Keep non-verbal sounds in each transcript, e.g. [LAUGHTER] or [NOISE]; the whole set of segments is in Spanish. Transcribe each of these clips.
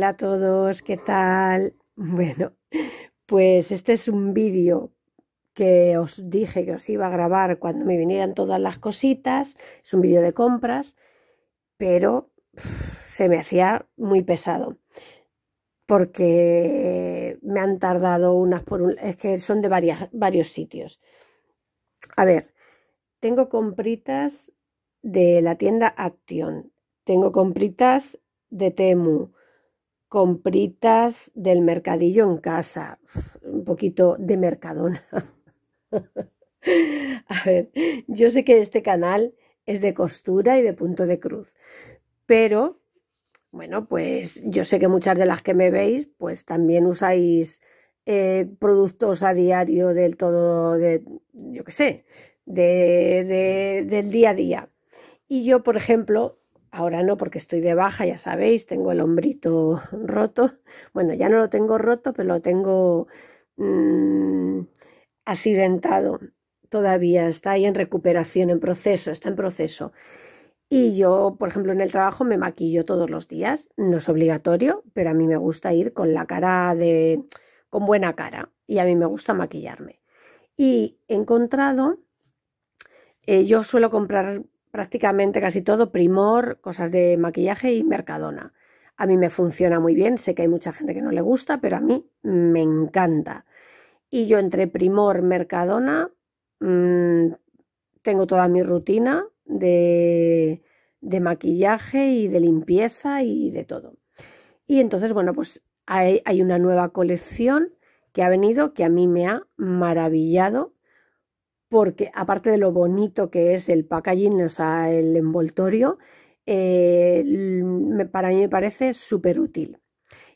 Hola a todos, ¿qué tal? Bueno, pues este es un vídeo que os dije que os iba a grabar cuando me vinieran todas las cositas. Es un vídeo de compras, pero se me hacía muy pesado porque me han tardado unas por un... Es que son de varios sitios. A ver, tengo compritas de la tienda Action, tengo compritas de Temu, compritas del mercadillo en casa, un poquito de mercadona. [LAUGHS] A ver, yo sé que este canal es de costura y de punto de cruz, pero bueno, pues yo sé que muchas de las que me veis, pues también usáis eh, productos a diario del todo, de, yo qué sé, de, del día a día. Y yo, por ejemplo, Ahora no, porque estoy de baja, ya sabéis, tengo el hombrito [LAUGHS] roto. Bueno, ya no lo tengo roto, pero lo tengo mm, accidentado. Todavía está ahí en recuperación, en proceso, está en proceso. Y yo, por ejemplo, en el trabajo me maquillo todos los días, no es obligatorio, pero a mí me gusta ir con la cara de con buena cara y a mí me gusta maquillarme. Y he encontrado eh, yo suelo comprar prácticamente casi todo, Primor, cosas de maquillaje y Mercadona. A mí me funciona muy bien, sé que hay mucha gente que no le gusta, pero a mí me encanta. Y yo entre Primor, Mercadona, mm, tengo toda mi rutina de, de, maquillaje y de limpieza y de todo. Y entonces, bueno, pues hay, hay una nueva colección que ha venido que a mí me ha maravillado porque aparte de lo bonito que es el packaging, o sea, el envoltorio, eh, mm, para mí me parece súper útil.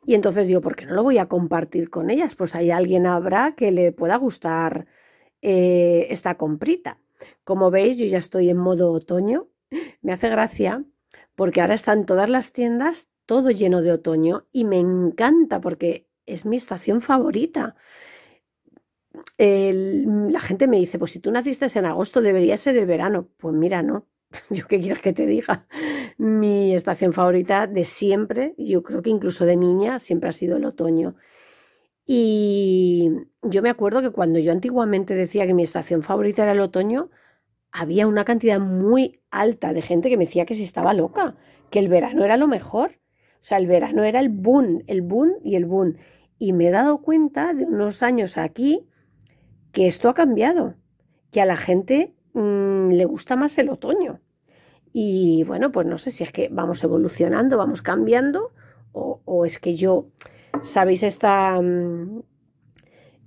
Y entonces digo, ¿por qué no lo voy a compartir con ellas? Pues ahí alguien habrá que le pueda gustar eh, esta comprita. Como veis, yo ya estoy en modo otoño. Me hace gracia porque ahora están todas las tiendas todo lleno de otoño y me encanta porque es mi estación favorita la gente me dice, pues si tú naciste en agosto, debería ser el verano. Pues mira, no. [LAUGHS] Yo qué quieres que te diga. Mi estación favorita de siempre, yo creo que incluso de niña, siempre ha sido el otoño. Y yo me acuerdo que cuando yo antiguamente decía que mi estación favorita era el otoño, había una cantidad muy alta de gente que me decía que si estaba loca, que el verano era lo mejor. O sea, el verano era el boom, el boom y el boom. Y me he dado cuenta de unos años aquí que esto ha cambiado, que a la gente mm, le gusta más el otoño. Y bueno, pues no sé si es que vamos evolucionando, vamos cambiando, o, es que yo, ¿sabéis esta... Mm,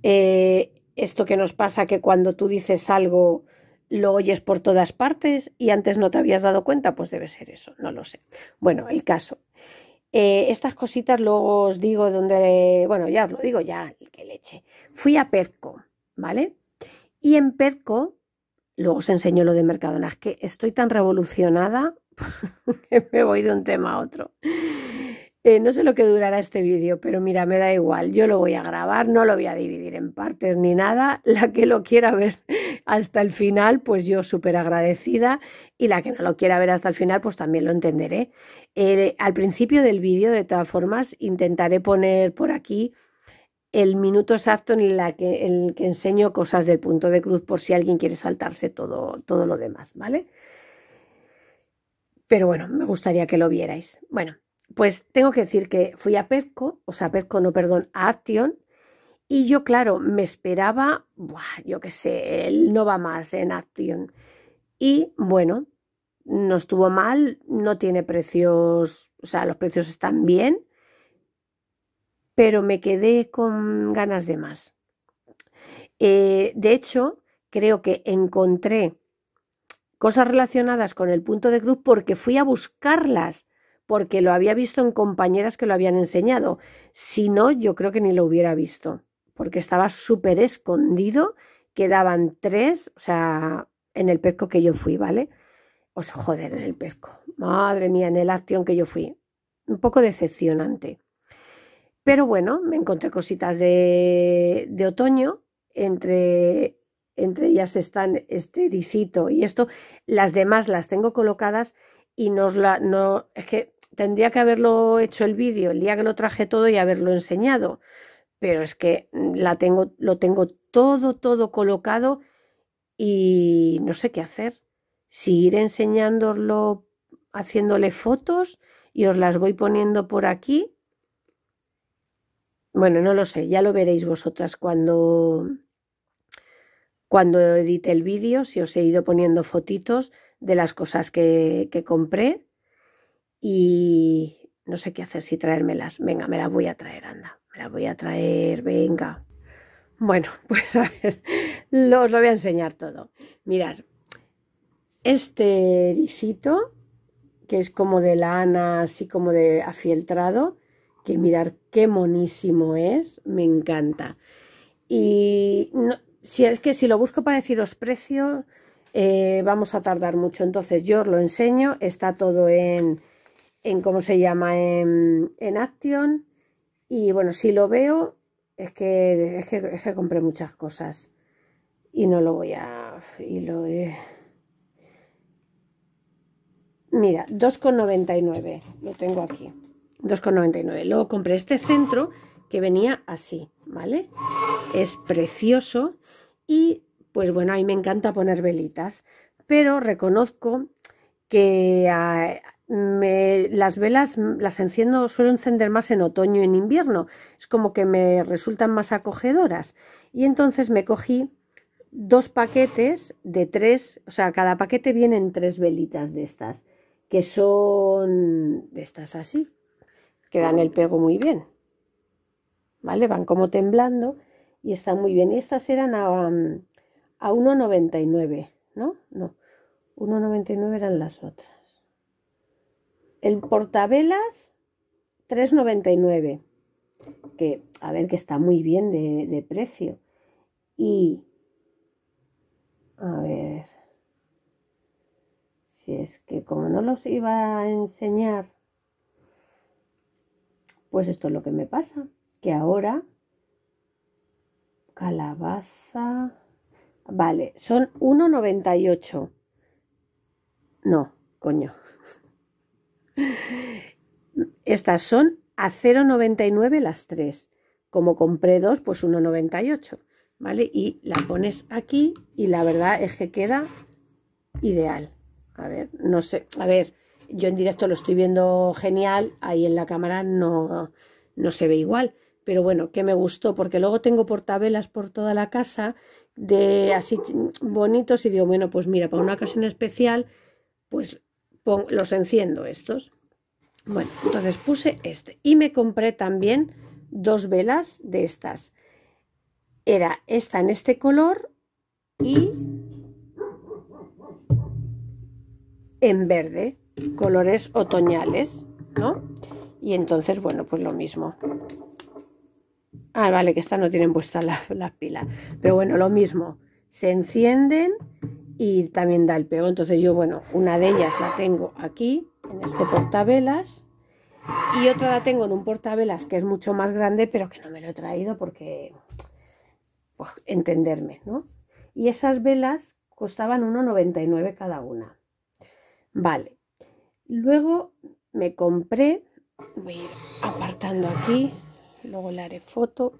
eh, esto que nos pasa que cuando tú dices algo lo oyes por todas partes y antes no te habías dado cuenta, pues debe ser eso, no lo sé. Bueno, el caso. Eh, estas cositas luego os digo donde, bueno, ya os lo digo ya, que leche. Fui a Pezco ¿vale? Y en PEDCO, luego os enseño lo de Mercadona, es que estoy tan revolucionada [LAUGHS] que me voy de un tema a otro. Eh, no sé lo que durará este vídeo, pero mira, me da igual, yo lo voy a grabar, no lo voy a dividir en partes ni nada. La que lo quiera ver hasta el final, pues yo súper agradecida y la que no lo quiera ver hasta el final, pues también lo entenderé. Eh, al principio del vídeo, de todas formas, intentaré poner por aquí el minuto exacto en, la que, el que enseño cosas del punto de cruz por si alguien quiere saltarse todo, todo lo demás, ¿vale? Pero bueno, me gustaría que lo vierais. Bueno, pues tengo que decir que fui a Pesco, o sea, Pesco, no, perdón, a Action, y yo, claro, me esperaba, buah, yo qué sé, él no va más en Action. Y bueno, no estuvo mal, no tiene precios, o sea, los precios están bien pero me quedé con ganas de más. Eh, de hecho, creo que encontré cosas relacionadas con el punto de cruz porque fui a buscarlas, porque lo había visto en compañeras que lo habían enseñado. Si no, yo creo que ni lo hubiera visto, porque estaba súper escondido, quedaban tres, o sea, en el pesco que yo fui, ¿vale? O joder, en el pesco. Madre mía, en el acción que yo fui. Un poco decepcionante. Pero bueno, me encontré cositas de, de otoño, entre, entre ellas están este ericito y esto. Las demás las tengo colocadas y nos la, no, es que tendría que haberlo hecho el vídeo el día que lo traje todo y haberlo enseñado. Pero es que mm, la tengo, lo tengo todo, todo colocado y no sé qué hacer. Si ir haciéndole fotos y os las voy poniendo por aquí bueno, no lo sé, ya lo veréis vosotras cuando, cuando edite el vídeo, si os he ido poniendo fotitos de las cosas que, compré y no sé qué hacer si traérmelas. Venga, me las voy a traer, anda, me las voy a traer, venga. Bueno, [LAUGHS] pues a ver, lo, os lo voy a enseñar todo. Mirad, este ericito, que es como de lana, así como de afieltrado, que mirar qué monísimo es, me encanta. Y si es que si lo busco para deciros precios, eh, vamos a tardar mucho. Entonces yo os lo enseño, está todo en, en ¿cómo se llama? En, en Action. Y bueno, si lo veo, es que, es que, es que compré muchas cosas. Y no lo voy a... Y lo, eh. Mira, 2,99. Lo tengo aquí. 2,99. Luego compré este centro que venía así, ¿vale? Es precioso y pues bueno, a me encanta poner velitas, pero reconozco que ah, me, las velas las enciendo, suelo encender más en otoño y en invierno, es como que me resultan más acogedoras. Y entonces me cogí dos paquetes de tres, o sea, cada paquete vienen tres velitas de estas, que son de estas así, que dan el pego muy bien. ¿Vale? Van como temblando y están muy bien. Y estas eran a, mm, a 1,99, ¿no? No, 1,99 eran las otras. El portavelas, 3,99. Que, a ver, que está muy bien de, de precio. Y, a ver, si es que como no los iba a enseñar pues esto es lo que me pasa, que ahora calabaza... Vale, son 1,98. No, coño. Estas son a 0,99 las tres. Como compré dos, pues 1,98. ¿Vale? Y la pones aquí y la verdad es que queda ideal. A ver, no sé, a ver, yo en directo lo estoy viendo genial, ahí en la cámara no, no se ve igual. Pero bueno, que me gustó, porque luego tengo portavelas por toda la casa de así bonitos y digo, bueno, pues mira, para una ocasión especial, pues los enciendo estos. Bueno, entonces puse este y me compré también dos velas de estas. Era esta en este color y en verde colores otoñales, ¿no? Y entonces, bueno, pues lo mismo. Ah, vale, que estas no tienen puesta la pila pilas. Pero bueno, lo mismo. Se encienden y también da el pego. Entonces yo, bueno, una de ellas la tengo aquí, en este portavelas. Y otra la tengo en un portavelas que es mucho más grande, pero que no me lo he traído porque... Pues, entenderme, ¿no? Y esas velas costaban 1,99 cada una. Vale, Luego me compré, voy a ir apartando aquí, luego le haré foto,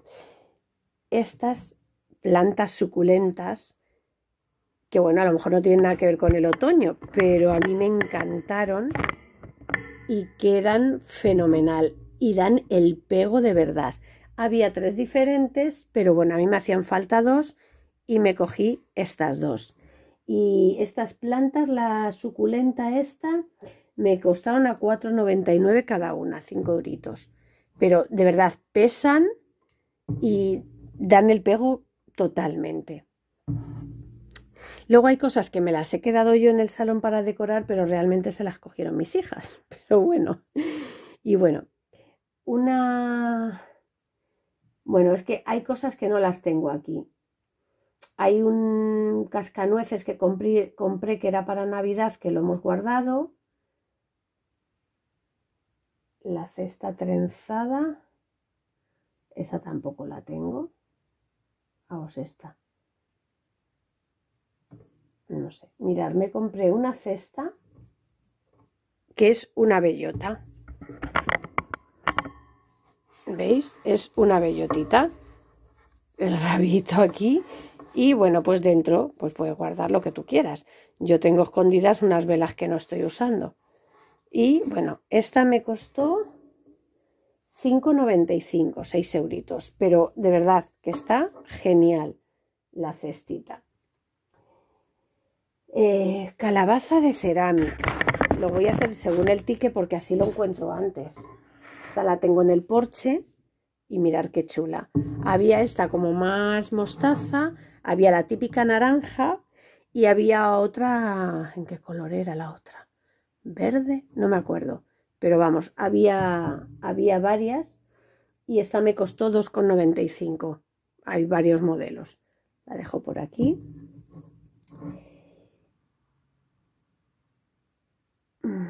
estas plantas suculentas que bueno, a lo mejor no tienen nada que ver con el otoño, pero a mí me encantaron y quedan fenomenal y dan el pego de verdad. Había tres diferentes, pero bueno, a mí me hacían falta dos y me cogí estas dos. Y estas plantas, la suculenta esta, me costaron a 4,99 cada una, 5 euritos. Pero de verdad pesan y dan el pego totalmente. Luego hay cosas que me las he quedado yo en el salón para decorar, pero realmente se las cogieron mis hijas. [LAUGHS] Pero bueno, y bueno, una... Bueno, es que hay cosas que no las tengo aquí. Hay un cascanueces que compré, compré que era para Navidad, que lo hemos guardado la cesta trenzada, esa tampoco la tengo. Vamos, esta, No sé. Mirad, me compré una cesta que es una bellota. ¿Veis? Es una bellotita. El rabito aquí. Y bueno, pues dentro pues puedes guardar lo que tú quieras. Yo tengo escondidas unas velas que no estoy usando. Y bueno, esta me costó 5,95, 6 euritos, pero de verdad que está genial la cestita. Eh, calabaza de cerámica. Lo voy a hacer según el tique porque así lo encuentro antes. Esta la tengo en el porche y mirar qué chula. Había esta como más mostaza, había la típica naranja y había otra... ¿En qué color era la otra? verde, no me acuerdo, pero vamos, había, había varias y esta me costó 2,95. Hay varios modelos. La dejo por aquí. Mm.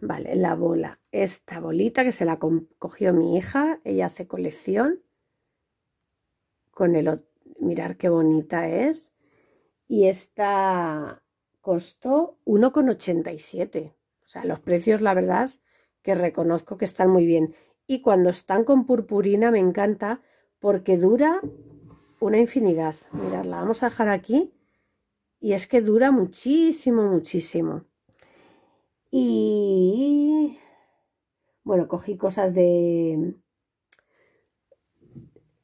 Vale, la bola. Esta bolita que se la cogió mi hija, ella hace colección con el mirar qué bonita es. Y esta costó 1,87. O sea, los precios, la verdad, que reconozco que están muy bien. Y cuando están con purpurina me encanta porque dura una infinidad. Mirad, la vamos a dejar aquí. Y es que dura muchísimo, muchísimo. Y bueno, cogí cosas de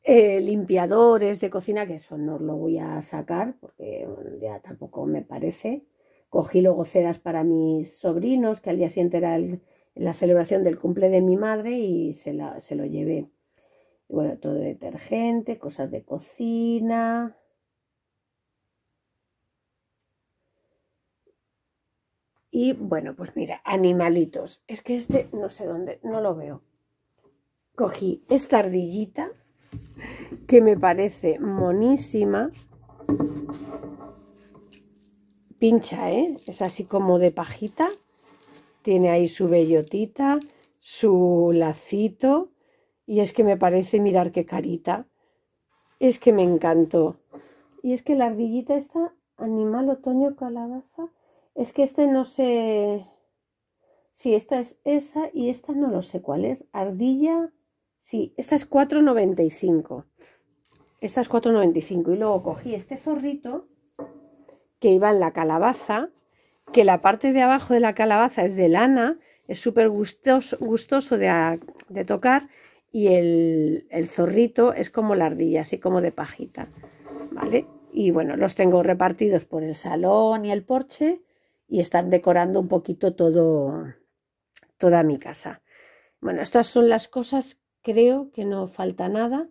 eh, limpiadores de cocina, que eso no lo voy a sacar porque ya tampoco me parece. Cogí luego ceras para mis sobrinos, que al día siguiente era la celebración del cumple de mi madre y se, la, se lo llevé. Y bueno, todo detergente, cosas de cocina. Y bueno, pues mira, animalitos. Es que este no sé dónde, no lo veo. Cogí esta ardillita que me parece monísima pincha, ¿eh? Es así como de pajita. Tiene ahí su bellotita, su lacito. Y es que me parece, mirar qué carita. Es que me encantó. Y es que la ardillita esta, animal otoño calabaza, es que este no sé... Sí, esta es esa y esta no lo sé cuál es. Ardilla, sí, esta es 4,95. Esta es 4,95. Y luego cogí este zorrito que iba en la calabaza, que la parte de abajo de la calabaza es de lana, es súper gustoso, de, tocar y el, zorrito es como la ardilla, así como de pajita, ¿vale? Y bueno, los tengo repartidos por el salón y el porche y están decorando un poquito todo, toda mi casa. Bueno, estas son las cosas, creo que no falta nada,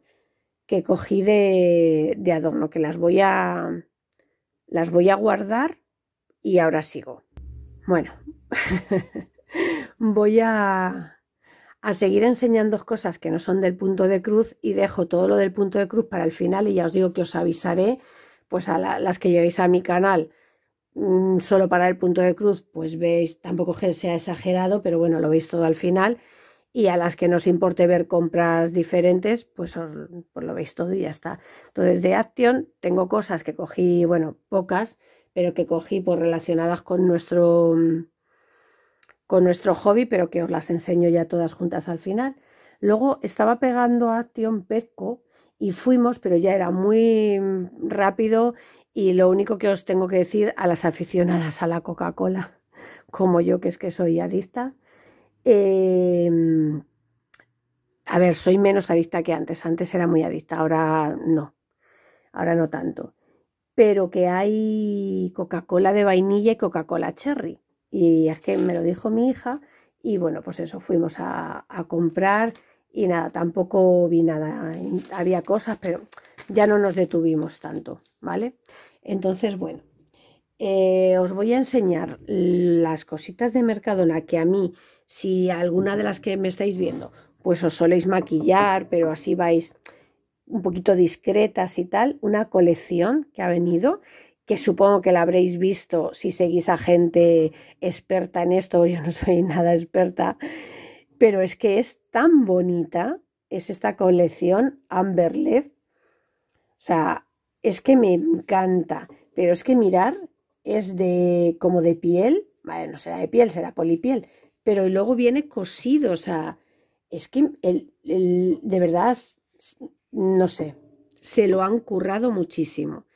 que cogí de adorno, que las voy a, las voy a guardar y ahora sigo. Bueno, [LAUGHS] voy a, seguir enseñando cosas que no son del punto de cruz y dejo todo lo del punto de cruz para el final y ya os digo que os avisaré pues a las que lleguéis a mi canal mm, solo para el punto de cruz pues veis tampoco que sea exagerado pero bueno lo veis todo al final y a las que nos importe ver compras diferentes, pues, os, pues lo veis todo y ya está. Entonces de Action tengo cosas que cogí, bueno, pocas, pero que cogí pues, relacionadas con nuestro con nuestro hobby, pero que os las enseño ya todas juntas al final. Luego estaba pegando a Action Pesco y fuimos, pero ya era muy rápido y lo único que os tengo que decir a las aficionadas a la Coca-Cola, [LAUGHS] como yo que es que soy adicta, Em, a ver, soy menos adicta que antes. Antes era muy adicta, ahora no. Ahora no tanto. Pero que hay Coca-Cola de vainilla y Coca-Cola cherry. Y es que me lo dijo mi hija. Y bueno, pues eso, fuimos a, comprar y nada, tampoco vi nada. Había cosas, pero ya no nos detuvimos tanto, ¿vale? Entonces, bueno, eh, os voy a enseñar las cositas de Mercadona que a mí si alguna de las que me estáis viendo, pues os soléis maquillar, pero así vais un poquito discretas y tal, una colección que ha venido, que supongo que la habréis visto si seguís a gente experta en esto, yo no soy nada experta, pero es que es tan bonita, es esta colección Amberlev, o sea, es que me encanta, pero es que mirar es de como de piel, no será de piel, será polipiel, pero y luego viene cosido, o sea, es que de verdad, no sé, se lo han currado muchísimo.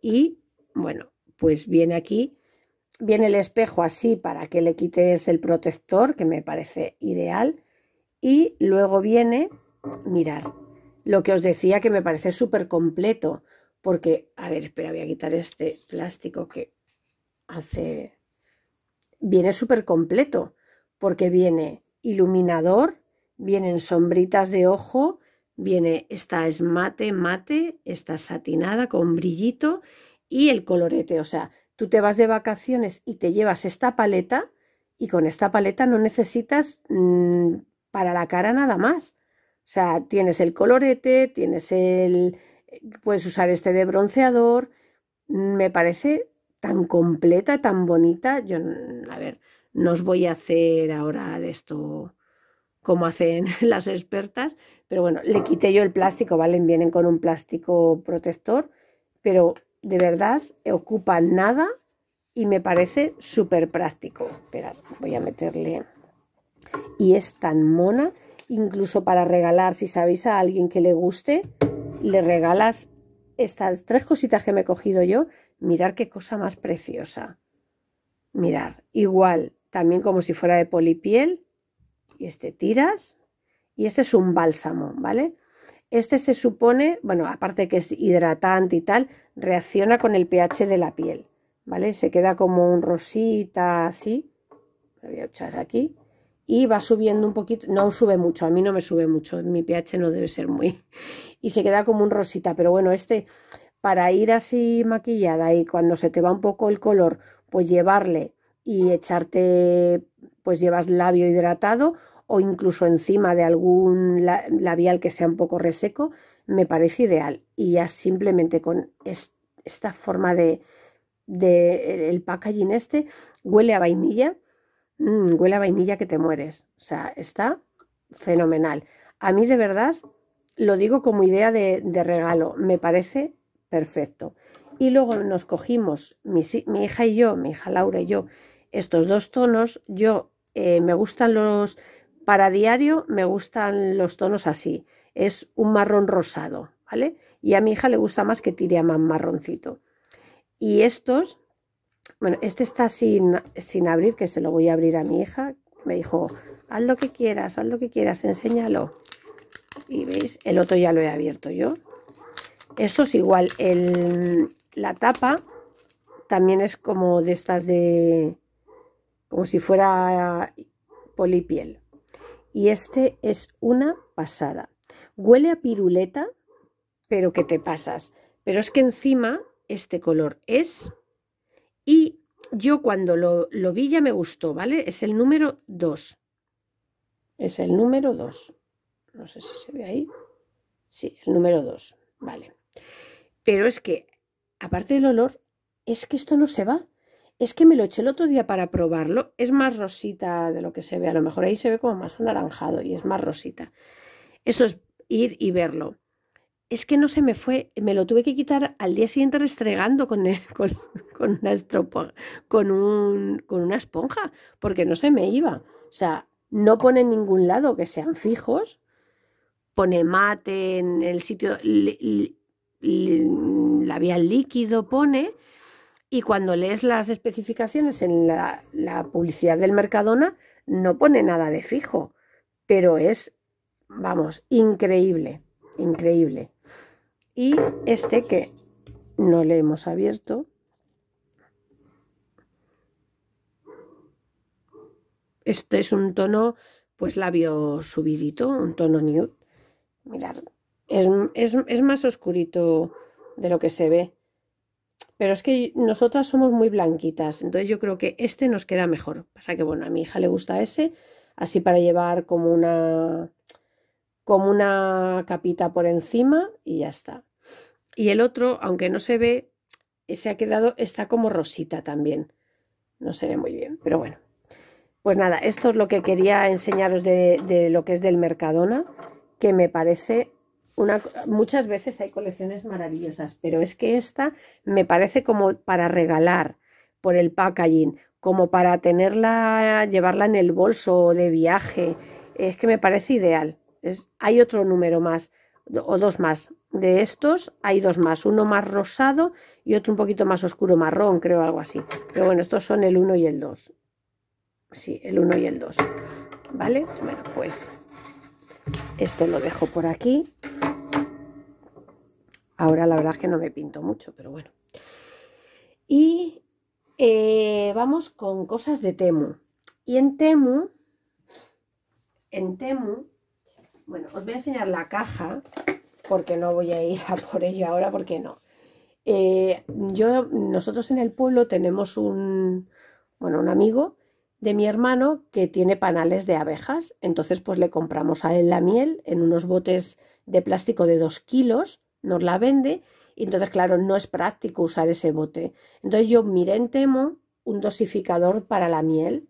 Y bueno, pues viene aquí, viene el espejo así para que le quites el protector, que me parece ideal. Y luego viene, mirar, lo que os decía que me parece súper completo, porque, a ver, espera, voy a quitar este plástico que hace... Viene súper completo porque viene iluminador, vienen sombritas de ojo, viene esta es mate, mate, esta satinada con brillito y el colorete, o sea, tú te vas de vacaciones y te llevas esta paleta y con esta paleta no necesitas mm, para la cara nada más. O sea, tienes el colorete, tienes el eh, puedes usar este de bronceador. Mm, me parece tan completa, tan bonita. Yo mm, a ver, no os voy a hacer ahora de esto como hacen [LAUGHS] las expertas, pero bueno, le quité yo el plástico, ¿vale? Vienen con un plástico protector, pero de verdad ocupa nada y me parece súper práctico. Esperad, voy a meterle. Y es tan mona, incluso para regalar, si sabéis a alguien que le guste, le regalas estas tres cositas que me he cogido yo. Mirar qué cosa más preciosa. Mirar, igual también como si fuera de polipiel. Y este tiras. Y este es un bálsamo, ¿vale? Este se supone, bueno, aparte que es hidratante y tal, reacciona con el pH de la piel, ¿vale? Se queda como un rosita así. voy a echar aquí. Y va subiendo un poquito, no sube mucho, a mí no me sube mucho, mi pH no debe ser muy. [LAUGHS] Y se queda como un rosita, pero bueno, este para ir así maquillada y cuando se te va un poco el color, pues llevarle y echarte, pues llevas labio hidratado o incluso encima de algún labial que sea un poco reseco, me parece ideal. Y ya simplemente con esta forma de, de el packaging este, huele a vainilla, mm, huele a vainilla que te mueres. O sea, está fenomenal. A mí de verdad lo digo como idea de, regalo, me parece perfecto. Y luego nos cogimos, mi hija y yo, mi hija Laura y yo, estos dos tonos. Yo eh, me gustan los, para diario me gustan los tonos así. Es un marrón rosado, ¿vale? Y a mi hija le gusta más que tire más marroncito. Y estos, bueno, este está sin, sin abrir, que se lo voy a abrir a mi hija. Me dijo, haz lo que quieras, haz lo que quieras, enséñalo. Y veis, el otro ya lo he abierto yo. Esto es igual, la tapa también es como de estas de, como si fuera polipiel. Y este es una pasada. Huele a piruleta, pero que te pasas. Pero es que encima este color es y yo cuando lo, lo vi ya me gustó, ¿vale? Es el número 2. Es el número 2. No sé si se ve ahí. Sí, el número 2. Vale. Pero es que, aparte del olor, es que esto no se va. Es que me lo eché el otro día para probarlo. Es más rosita de lo que se ve. A lo mejor ahí se ve como más anaranjado y es más rosita. Eso es ir y verlo. Es que no se me fue. Me lo tuve que quitar al día siguiente restregando con, [LAUGHS] una, esponja porque no se me iba. O sea, no pone en ningún lado que sean fijos. Pone mate en el sitio... la vía líquido pone, y cuando lees las especificaciones en la, publicidad del Mercadona, no pone nada de fijo, pero es, vamos, increíble, increíble. Y este que no le hemos abierto. Este es un tono, pues labio subidito, un tono nude. Mirad, es, es, es más oscurito de lo que se ve. Pero es que nosotras somos muy blanquitas, entonces yo creo que este nos queda mejor. Pasa que, bueno, a mi hija le gusta ese, así para llevar como una, como una capita por encima y ya está. Y el otro, aunque no se ve, se ha quedado, está como rosita también. No se ve muy bien, pero bueno. Pues nada, esto es lo que quería enseñaros de, de lo que es del Mercadona, que me parece muchas veces hay colecciones maravillosas, pero es que esta me parece como para regalar por el packaging, como para tenerla, llevarla en el bolso de viaje. Es que me parece ideal. hay otro número más, o dos más. De estos hay dos más, uno más rosado y otro un poquito más oscuro marrón, creo, algo así. Pero bueno, estos son el 1 y el 2. Sí, el 1 y el 2. ¿Vale? Bueno, pues esto lo dejo por aquí. Ahora la verdad es que no me pinto mucho, pero bueno. Y eh, vamos con cosas de Temu. Y en Temu, en Temu, bueno, os voy a enseñar la caja, porque no voy a ir a por ello ahora, porque no. Eh, yo, nosotros en el pueblo tenemos un, bueno, un amigo de mi hermano que tiene panales de abejas. Entonces, pues le compramos a él la miel en unos botes de plástico de 2 kilos, nos la vende. Y entonces, claro, no es práctico usar ese bote. Entonces yo miré en Temo un dosificador para la miel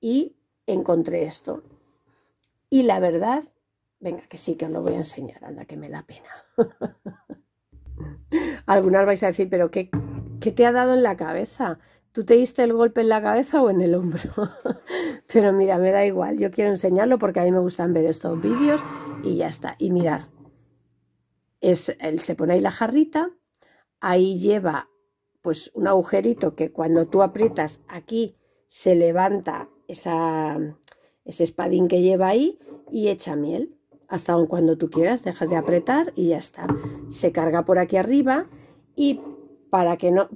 y encontré esto. Y la verdad, venga, que sí, que os lo voy a enseñar, anda, que me da pena. [LAUGHS] Algunas vais a decir, pero qué, ¿qué te ha dado en la cabeza? ¿Tú te diste el golpe en la cabeza o en el hombro? [LAUGHS] Pero mira, me da igual, yo quiero enseñarlo porque a mí me gustan ver estos vídeos y ya está. Y mirar, es, el se pone ahí la jarrita, ahí lleva pues un agujerito que cuando tú aprietas aquí se levanta esa, ese espadín que lleva ahí y echa miel hasta cuando tú quieras, dejas de apretar y ya está. Se carga por aquí arriba y para que no...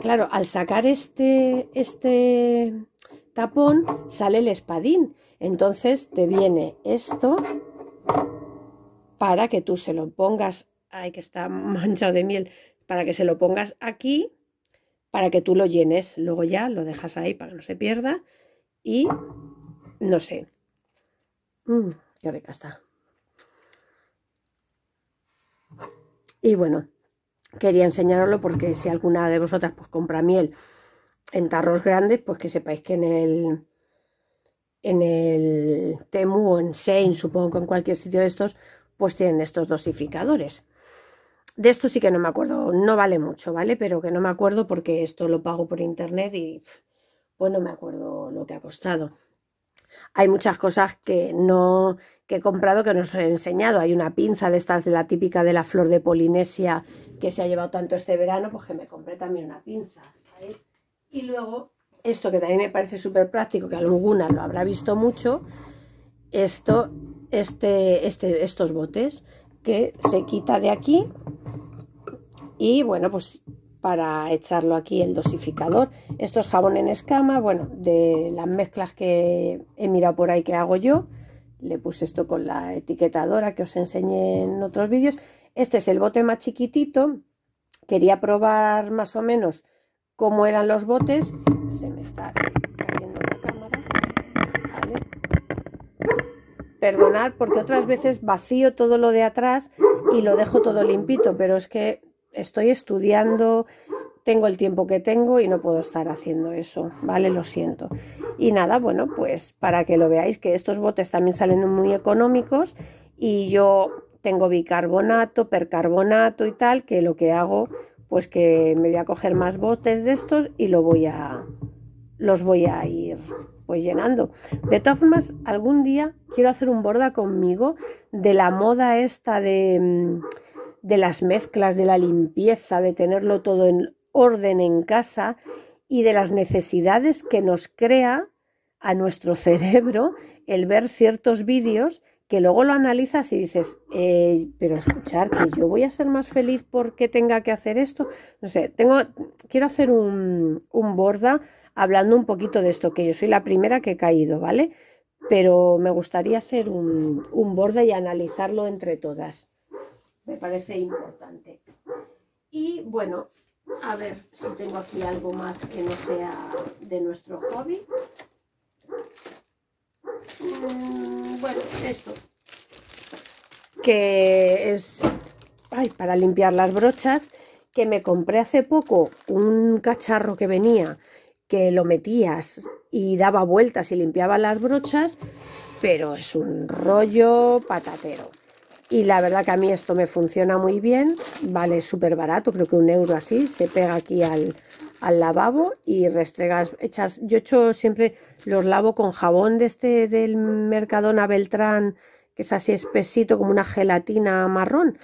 Claro, al sacar este, este tapón sale el espadín. Entonces te viene esto para que tú se lo pongas... Ay, que está manchado de miel. Para que se lo pongas aquí, para que tú lo llenes. Luego ya lo dejas ahí para que no se pierda. Y no sé. Mm, qué rica está. Y bueno, quería enseñaroslo porque si alguna de vosotras pues compra miel en tarros grandes, pues que sepáis que en el en el Temu o en Sein, supongo que en cualquier sitio de estos, pues tienen estos dosificadores. De esto sí que no me acuerdo, no vale mucho, ¿vale? Pero que no me acuerdo porque esto lo pago por internet y pues no me acuerdo lo que ha costado. Hay muchas cosas que no que he comprado que nos he enseñado. Hay una pinza de estas, de la típica de la flor de Polinesia que se ha llevado tanto este verano, pues que me compré también una pinza. Y luego, esto que también me parece súper práctico, que alguna lo habrá visto mucho, esto, este, este estos botes que se quita de aquí y bueno, pues para echarlo aquí el dosificador. estos es jabón en escama, bueno, de las mezclas que he mirado por ahí que hago yo le puse esto con la etiquetadora que os enseñé en otros vídeos. Este es el bote más chiquitito. Quería probar más o menos cómo eran los botes. Se me está cayendo la cámara. Perdonad porque otras veces vacío todo lo de atrás y lo dejo todo limpito, pero es que estoy estudiando, tengo el tiempo que tengo y no puedo estar haciendo eso, ¿vale? Lo siento. Y nada, bueno, pues para que lo veáis, que estos botes también salen muy económicos y yo tengo bicarbonato, percarbonato y tal, que lo que hago, pues que me voy a coger más botes de estos y lo voy a, los voy a ir pues llenando. De todas formas, algún día quiero hacer un borda conmigo de la moda esta de mm, las mezclas, de la limpieza, de tenerlo todo en orden en casa y de las necesidades que nos crea a nuestro [LAUGHS] cerebro el ver ciertos vídeos que luego lo analizas y dices, eh, pero escuchar que yo voy a ser más feliz porque tenga que hacer esto. No sé, tengo, quiero hacer un, un borda hablando un poquito de esto, que yo soy la primera que he caído, ¿vale? Pero me gustaría hacer un, un borda y analizarlo entre todas. Me parece importante. Y bueno, a ver si tengo aquí algo más que no sea de nuestro hobby. Mm, bueno, esto. Que es para limpiar las brochas. Que me compré hace poco un cacharro que venía, que lo metías y daba vueltas y limpiaba las brochas. Pero es un rollo patatero y la verdad que a mí esto me funciona muy bien, vale súper barato, creo que un euro así, se pega aquí al, al, lavabo y restregas, echas, yo echo siempre, los lavo con jabón de este del Mercadona Beltrán, que es así espesito como una gelatina marrón,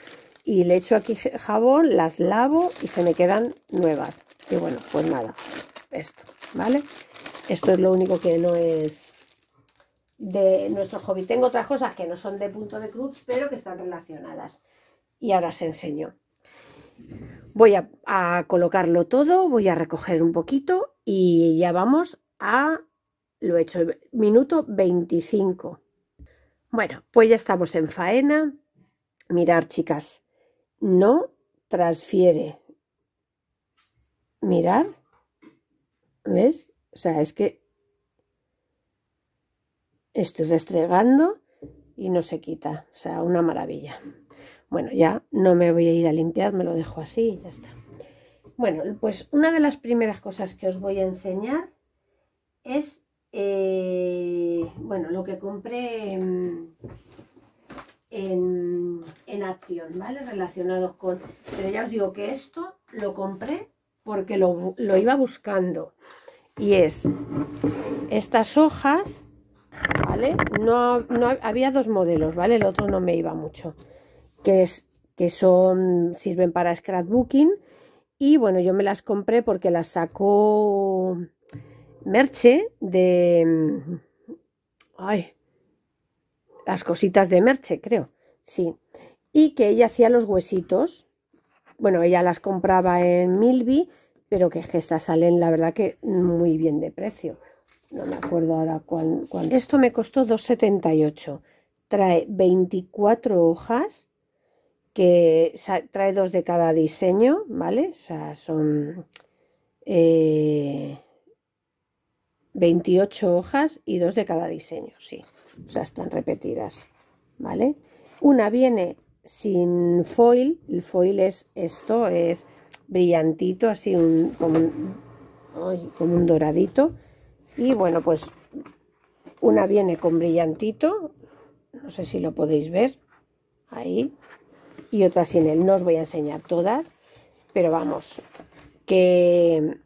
y le echo aquí jabón, las lavo y se me quedan nuevas, y bueno, pues nada, esto, ¿vale? Esto es lo único que no es de nuestro hobby. Tengo otras cosas que no son de punto de cruz, pero que están relacionadas. Y ahora os enseño. Voy a, colocarlo todo, voy a recoger un poquito y ya vamos a lo he hecho minuto 25. Bueno, pues ya estamos en faena. Mirar, chicas, no transfiere. Mirar, ¿ves? O sea, es que estoy restregando y no se quita, o sea, una maravilla. Bueno, ya no me voy a ir a limpiar, me lo dejo así y ya está. Bueno, pues una de las primeras cosas que os voy a enseñar es, eh, bueno, lo que compré en, en, ¿vale? Relacionados con, pero ya os digo que esto lo compré porque lo, lo iba buscando. Y es estas hojas ¿vale? No, había dos modelos, ¿vale? El otro no me iba mucho, que, es, que son, sirven para scrapbooking y bueno, yo me las compré porque las sacó Merche de... Mm, ay, las cositas de Merche, creo, sí. Y que ella hacía los huesitos. Bueno, ella las compraba en Milby, pero que, que estas salen, la verdad, que muy bien de precio no me acuerdo ahora cuál. Esto me costó 2,78. Trae 24 hojas, que trae dos de cada diseño, ¿vale? O sea, son 28 eh, hojas y dos de cada diseño, sí. O sea, están repetidas, ¿vale? Una viene sin foil, el foil es esto, es brillantito, así un, como un doradito y bueno, pues una viene con brillantito, no sé si lo podéis ver, ahí, y otra sin él. No os voy a enseñar todas, pero vamos, que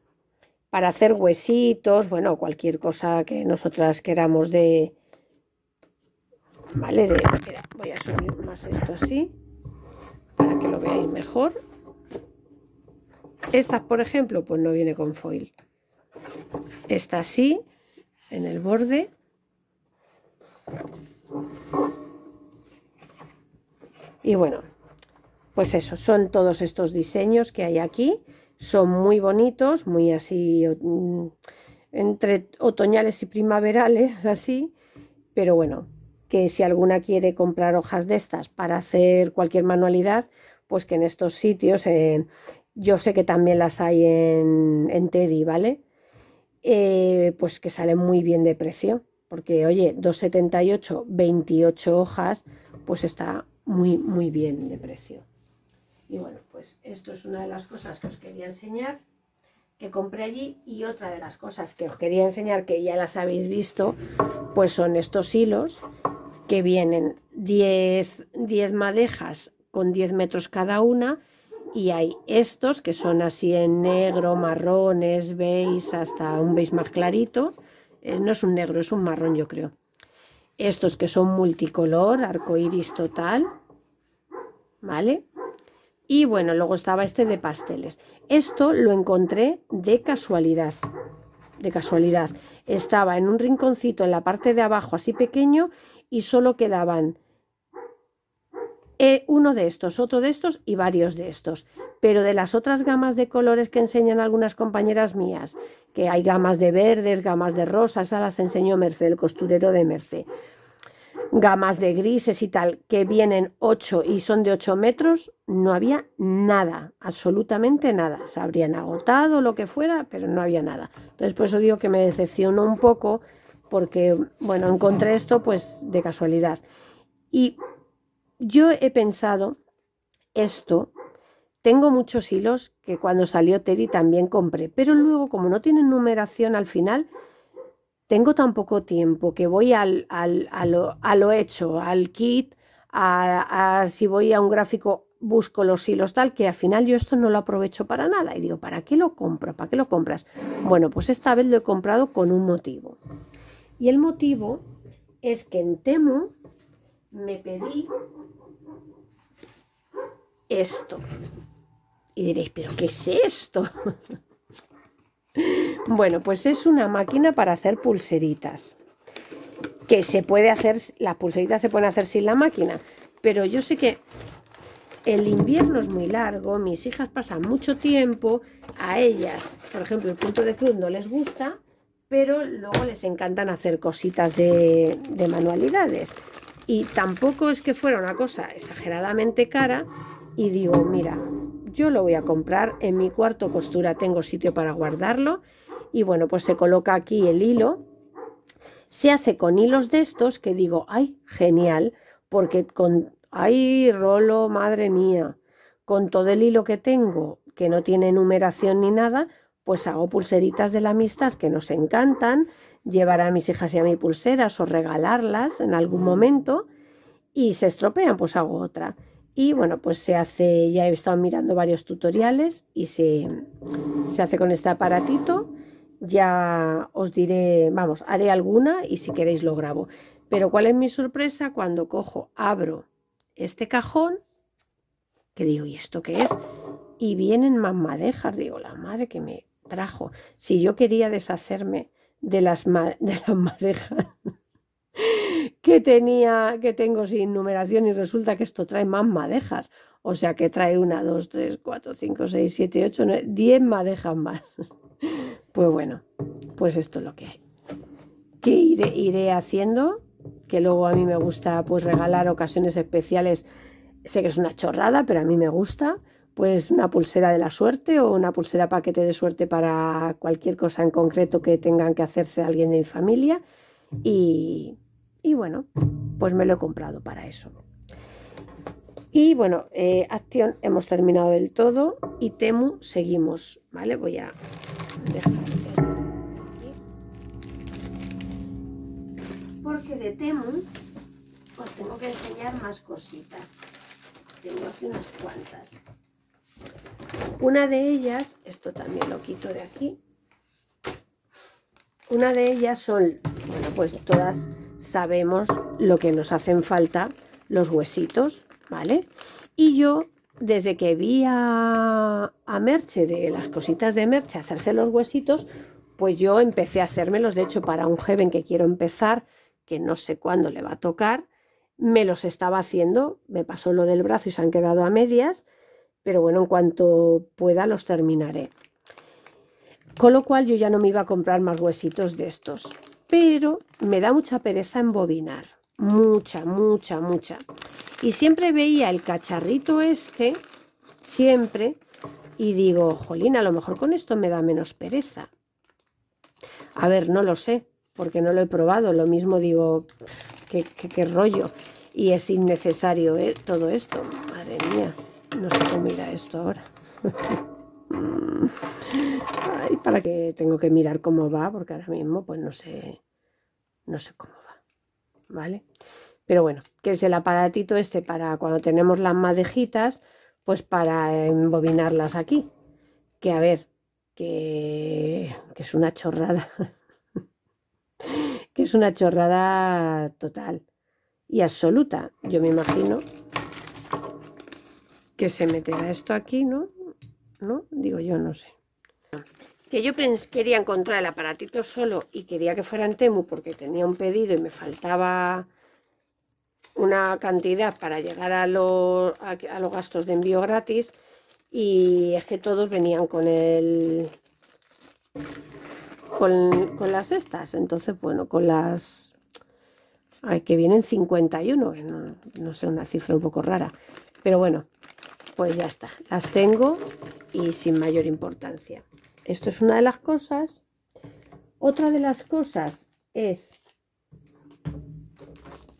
para hacer huesitos, bueno, cualquier cosa que nosotras queramos de... Vale, de, voy a subir más esto así, para que lo veáis mejor. Estas, por ejemplo, pues no viene con foil está así en el borde y bueno pues eso son todos estos diseños que hay aquí son muy bonitos muy así mm, entre otoñales y primaverales [LAUGHS] así pero bueno que si alguna quiere comprar hojas de estas para hacer cualquier manualidad pues que en estos sitios eh, yo sé que también las hay en, en Teddy, ¿vale? Eh, pues que sale muy bien de precio. Porque, oye, 2,78, 28 hojas, pues está muy, muy bien de precio. Y bueno, pues esto es una de las cosas que os quería enseñar, que compré allí. Y otra de las cosas que os quería enseñar, que ya las habéis visto, pues son estos hilos que vienen 10 madejas con 10 metros cada una y hay estos que son así en negro, marrones, beige, hasta un beige más clarito. Eh, no es un negro, es un marrón yo creo. Estos que son multicolor, arco iris total, ¿vale? Y bueno, luego estaba este de pasteles. Esto lo encontré de casualidad, de casualidad. Estaba en un rinconcito en la parte de abajo así pequeño y solo quedaban eh, uno de estos, otro de estos y varios de estos. Pero de las otras gamas de colores que enseñan algunas compañeras mías, que hay gamas de verdes, gamas de rosas, a las enseñó Merced, el costurero de Merced, Gamas de grises y tal, que vienen 8 y son de 8 metros, no había nada, absolutamente nada. Se habrían agotado lo que fuera, pero no había nada. Entonces, por eso digo que me decepcionó un poco, porque, bueno, encontré esto pues de casualidad. Y yo he pensado esto, tengo muchos hilos que cuando salió Teddy también compré, pero luego como no tienen numeración al final, tengo tan poco tiempo que voy al, a, lo, hecho, al kit, a, si voy a un gráfico busco los hilos tal, que al final yo esto no lo aprovecho para nada. Y digo, ¿para qué lo compro? ¿Para qué lo compras? Bueno, pues esta vez lo he comprado con un motivo. Y el motivo es que en Temo me pedí esto. Y diréis, pero ¿qué es esto? [LAUGHS] bueno, pues es una máquina para hacer pulseritas. Que se puede hacer, las pulseritas se pueden hacer sin la máquina. Pero yo sé que el invierno es muy largo, mis hijas pasan mucho tiempo, a ellas, por ejemplo, el punto de cruz no les gusta, pero luego les encantan hacer cositas de, de manualidades. Y tampoco es que fuera una cosa exageradamente cara, y digo, mira, yo lo voy a comprar, en mi cuarto costura tengo sitio para guardarlo y bueno, pues se coloca aquí el hilo. Se hace con hilos de estos que digo, ay, genial, porque con, ay, Rolo, madre mía, con todo el hilo que tengo, que no tiene numeración ni nada, pues hago pulseritas de la amistad que nos encantan, llevar a mis hijas y a mi pulseras o regalarlas en algún momento y se estropean, pues hago otra. Y bueno, pues se hace, ya he estado mirando varios tutoriales y se, se hace con este aparatito. Ya os diré, vamos, haré alguna y si queréis lo grabo. Pero cuál es mi sorpresa cuando cojo, abro este cajón, que digo, ¿y esto qué es? Y vienen más madejas, digo, la madre que me trajo. Si yo quería deshacerme de las, [LAUGHS] de las madejas que tenía, que tengo sin numeración y resulta que esto trae más madejas. O sea que trae una, dos, tres, cuatro, cinco, seis, siete, ocho, diez madejas más. [LAUGHS] Pues bueno, pues esto es lo que hay. ¿Qué iré, haciendo? Que luego a mí me gusta pues regalar ocasiones especiales. Sé que es una chorrada, pero a mí me gusta pues una pulsera de la suerte o una pulsera paquete de suerte para cualquier cosa en concreto que tengan que hacerse alguien de mi familia y, y bueno, pues me lo he comprado para eso. Y bueno, eh, acción hemos terminado del todo y Temu seguimos, ¿vale? Voy a dejar Porque de Temu os tengo que enseñar más cositas. Tengo aquí unas cuantas. Una de ellas, esto también lo quito de aquí. Una de ellas son, bueno, pues todas sabemos lo que nos hacen falta los huesitos, ¿vale? Y yo, desde que vi a, Merche, de las cositas de Merche, hacerse los huesitos, pues yo empecé a hacérmelos. De hecho, para un joven que quiero empezar, que no sé cuándo le va a tocar, me los estaba haciendo. Me pasó lo del brazo y se han quedado a medias. Pero bueno, en cuanto pueda los terminaré. Con lo cual yo ya no me iba a comprar más huesitos de estos pero me da mucha pereza embobinar, mucha, mucha, mucha. Y siempre veía el cacharrito este, siempre, y digo, jolín, a lo mejor con esto me da menos pereza. A ver, no lo sé, porque no lo he probado, lo mismo digo, qué, rollo. Y es innecesario ¿eh? todo esto, madre mía, no sé cómo irá esto ahora. [LAUGHS] Mm. para que tengo que mirar cómo va, porque ahora mismo pues no sé, no sé cómo va, ¿vale? Pero bueno, que es el aparatito este para cuando tenemos las madejitas, pues para embobinarlas aquí. Que a ver, que, que es una chorrada. [LAUGHS] que es una chorrada total y absoluta. Yo me imagino que se meterá esto aquí, ¿no? ¿no? Digo yo, no sé. Que yo quería encontrar el aparatito solo y quería que fuera en Temu porque tenía un pedido y me faltaba una cantidad para llegar a, a, los gastos de envío gratis y es que todos venían con el con, las estas entonces bueno con las ay, que vienen 51 no, no sé una cifra un poco rara pero bueno pues ya está, las tengo y sin mayor importancia. Esto es una de las cosas. Otra de las cosas es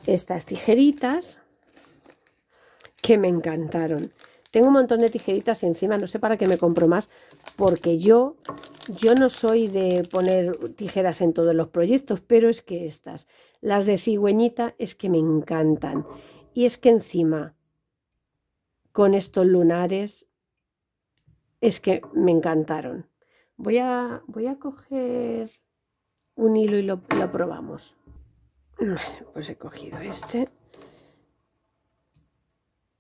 estas tijeritas que me encantaron. Tengo un montón de tijeritas encima no sé para qué me compro más porque yo yo no soy de poner tijeras en todos los proyectos, pero es que estas, las de cigüeñita es que me encantan. Y es que encima con estos lunares, es que me encantaron. Voy a, voy a coger un hilo y lo, probamos. pues he cogido este.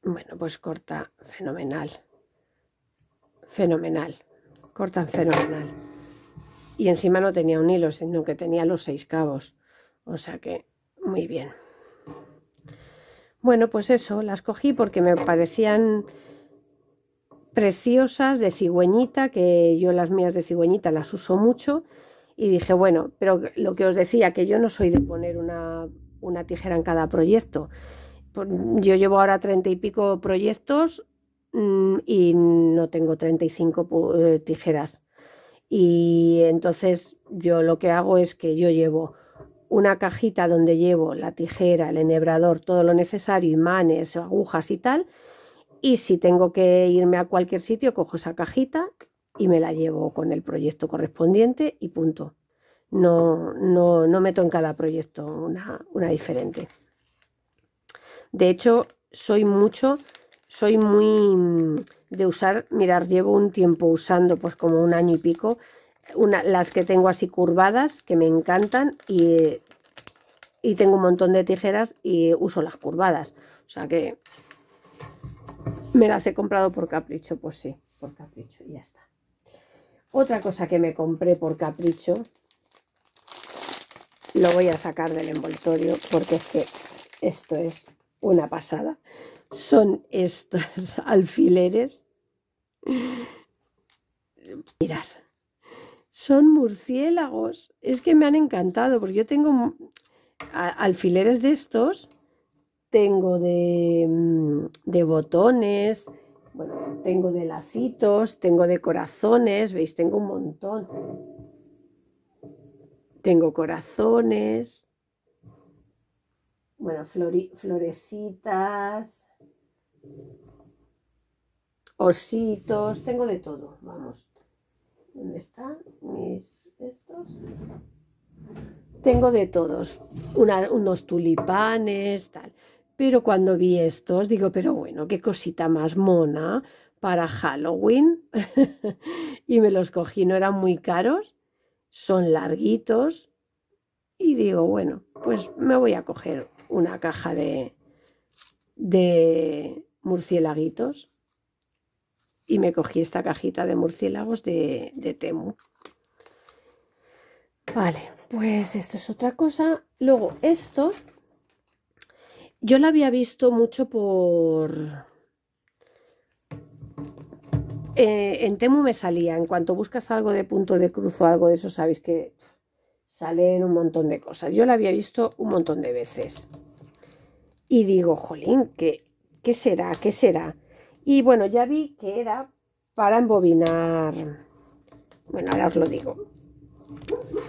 Bueno, pues corta fenomenal. Fenomenal. Cortan fenomenal. Y encima no tenía un hilo, sino que tenía los seis cabos. O sea que, muy bien. Bueno, pues eso, las cogí porque me parecían preciosas de cigüeñita, que yo las mías de cigüeñita las uso mucho. Y dije, bueno, pero lo que os decía, que yo no soy de poner una, tijera en cada proyecto. Yo llevo ahora treinta y pico proyectos mm, y no tengo treinta y cinco eh, tijeras. Y entonces yo lo que hago es que yo llevo una cajita donde llevo la tijera, el enhebrador, todo lo necesario, imanes, agujas y tal. Y si tengo que irme a cualquier sitio, cojo esa cajita y me la llevo con el proyecto correspondiente y punto. No, no, no meto en cada proyecto una, una diferente. De hecho, soy mucho, soy muy de usar, mirar, llevo un tiempo usando, pues como un año y pico, las que tengo así curvadas, que me encantan, y, tengo un montón de tijeras y uso las curvadas. O sea que me las he comprado por capricho, pues sí, por capricho, y ya está. Otra cosa que me compré por capricho, lo voy a sacar del envoltorio porque es que esto es una pasada. Son estos [LAUGHS] alfileres. Mirad son murciélagos. Es que me han encantado, porque yo tengo alfileres de estos, tengo de, mm, botones, tengo de lacitos, tengo de corazones, veis, tengo un montón. Tengo corazones, bueno, florecitas, ositos, tengo de todo, vamos. ¿Dónde están mis estos? Tengo de todos, unos tulipanes, tal. Pero cuando vi estos, digo, pero bueno, qué cosita más mona para Halloween. [LAUGHS] y me los cogí, no eran muy caros, son larguitos. Y digo, bueno, pues me voy a coger una caja de, de murciélaguitos y me cogí esta cajita de murciélagos de, de Temu. Vale, pues esto es otra cosa. Luego, esto yo la había visto mucho por... Eh, en Temu me salía, en cuanto buscas algo de punto de cruz o algo de eso, sabéis que salen un montón de cosas. Yo la había visto un montón de veces. Y digo, jolín, ¿qué, qué será? ¿Qué será? Y bueno, ya vi que era para embobinar, bueno, ahora os lo digo,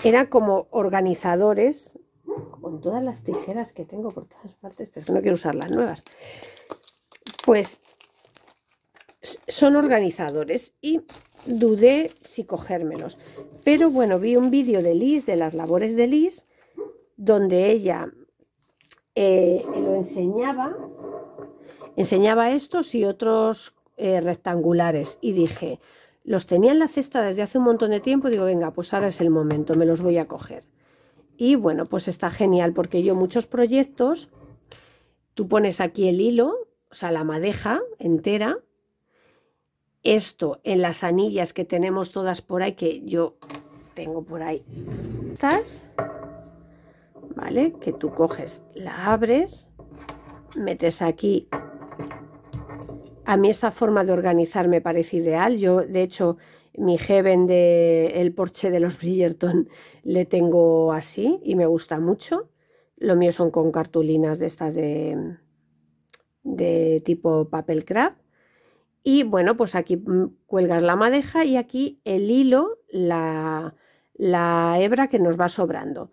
era como organizadores, con todas las tijeras que tengo por todas partes, pero no quiero usar las nuevas, pues son organizadores y dudé si cogérmelos. Pero bueno, vi un vídeo de Liz, de las labores de Liz, donde ella eh, lo enseñaba Enseñaba estos y otros eh, rectangulares y dije, los tenía en la cesta desde hace un montón de tiempo, digo, venga, pues ahora es el momento, me los voy a coger. Y bueno, pues está genial porque yo muchos proyectos, tú pones aquí el hilo, o sea, la madeja entera, esto en las anillas que tenemos todas por ahí, que yo tengo por ahí, estas, ¿vale? Que tú coges, la abres, metes aquí a mí esta forma de organizar me parece ideal. Yo, de hecho, mi Heaven de el porche de los [LAUGHS] Bridgerton le tengo así y me gusta mucho. Lo mío son con cartulinas de estas de, de tipo papel craft. Y bueno, pues aquí cuelgas la madeja y aquí el hilo, la, la hebra que nos va sobrando.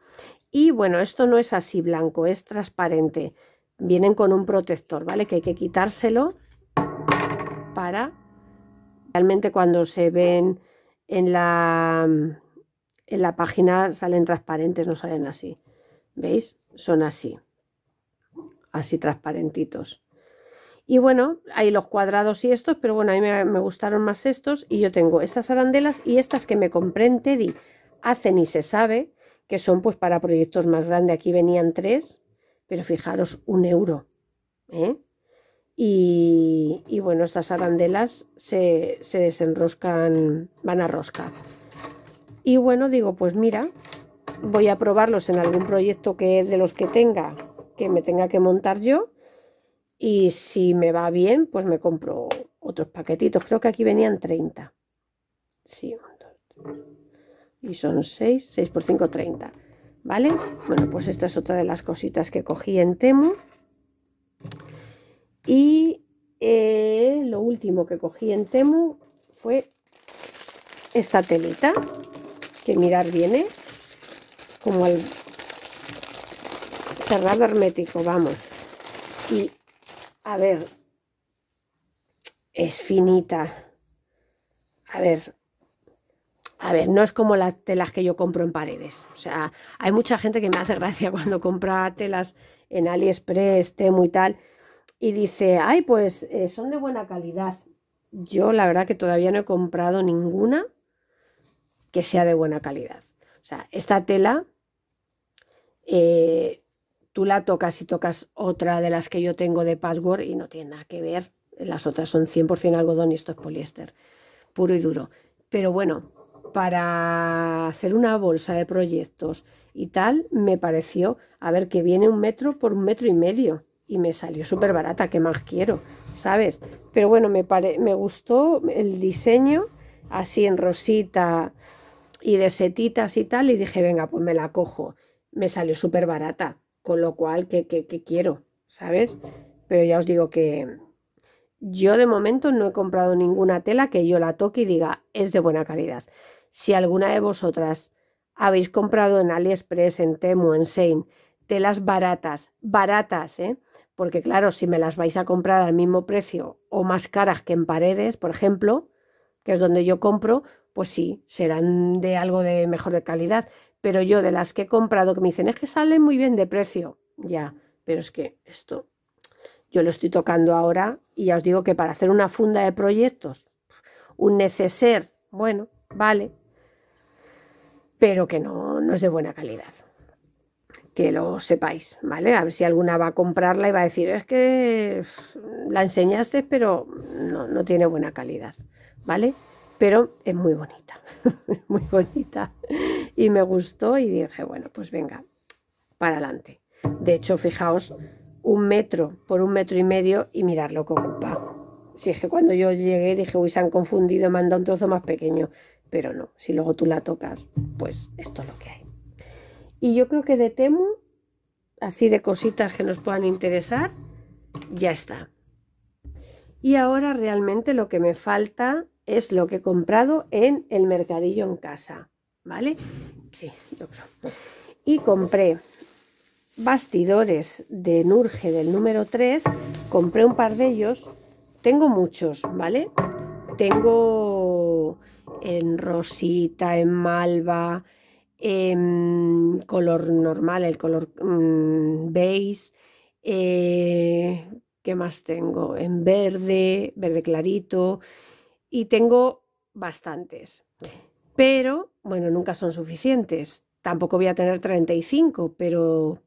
Y bueno, esto no es así blanco, es transparente. Vienen con un protector, ¿vale? Que hay que quitárselo para. Realmente cuando se ven en la, en la página salen transparentes, no salen así. ¿Veis? Son así. Así transparentitos. Y bueno, hay los cuadrados y estos, pero bueno, a mí me, gustaron más estos. Y yo tengo estas arandelas y estas que me compré en Teddy. Hacen y se sabe que son pues para proyectos más grandes. Aquí venían tres, pero fijaros, un euro. ¿eh? y, bueno, estas arandelas se, desenroscan, van a rosca. Y bueno, digo, pues mira, voy a probarlos en algún proyecto que es de los que tenga, que me tenga que montar yo. Y si me va bien, pues me compro otros paquetitos. Creo que aquí venían 30. Sí, y son 6, 6 por 5, 30. ¿Vale? Bueno, pues esta es otra de las cositas que cogí en Temu. Y eh, lo último que cogí en Temu fue esta telita, que mirar viene como el cerrado hermético, vamos. Y a ver, es finita. A ver, a ver, no es como las telas que yo compro en paredes. O sea, hay mucha gente que me hace gracia [LAUGHS] cuando compra telas en AliExpress, Temu y tal y dice, ay, pues eh, son de buena calidad. Yo la verdad que todavía no he comprado ninguna que sea de buena calidad. O sea, esta tela eh, tú la tocas y tocas otra de las que yo tengo de Password y no tiene nada que ver. Las otras son 100% algodón y esto es poliéster, puro y duro. Pero bueno, para hacer una bolsa de proyectos y tal, me pareció, a ver, que viene un metro por un metro y medio y me salió súper barata, ¿qué más quiero? ¿Sabes? Pero bueno, me, pare... me gustó el diseño, así en rosita y de setitas y tal, y dije, venga, pues me la cojo. Me salió súper barata, con lo cual, ¿qué, qué, qué quiero? ¿Sabes? Pero ya os digo que yo de momento no he comprado ninguna tela que yo la toque y diga, es de buena calidad. Si alguna de vosotras habéis comprado en AliExpress, en Temu, en Sein, telas baratas, baratas, ¿eh? Porque claro, si me las vais a comprar al mismo precio o más caras que en paredes, por ejemplo, que es donde yo compro, pues sí, serán de algo de mejor de calidad. Pero yo de las que he comprado que me dicen es que salen muy bien de precio, ya, pero es que esto yo lo estoy tocando ahora y ya os digo que para hacer una funda de proyectos, un neceser, bueno, vale, pero que no, no es de buena calidad que lo sepáis, ¿vale? A ver si alguna va a comprarla y va a decir, es que mm, la enseñaste, pero no, no tiene buena calidad, ¿vale? Pero es muy bonita, [LAUGHS] muy bonita. Y me gustó y dije, bueno, pues venga, para adelante. De hecho, fijaos, un metro por un metro y medio y mirad lo que ocupa. Si es que cuando yo llegué dije, uy, se han confundido, me han dado un trozo más pequeño. Pero no, si luego tú la tocas, pues esto es lo que hay. Y yo creo que de Temu, así de cositas que nos puedan interesar, ya está. Y ahora realmente lo que me falta es lo que he comprado en el mercadillo en casa, ¿vale? Sí, yo creo. Y compré bastidores de Nurge del número 3, compré un par de ellos, tengo muchos, ¿vale? Tengo en rosita, en malva, Em, color normal, el color mm, beige. Eh, ¿Qué más tengo? En verde, verde clarito. Y tengo bastantes. Pero, bueno, nunca son suficientes. Tampoco voy a tener 35, pero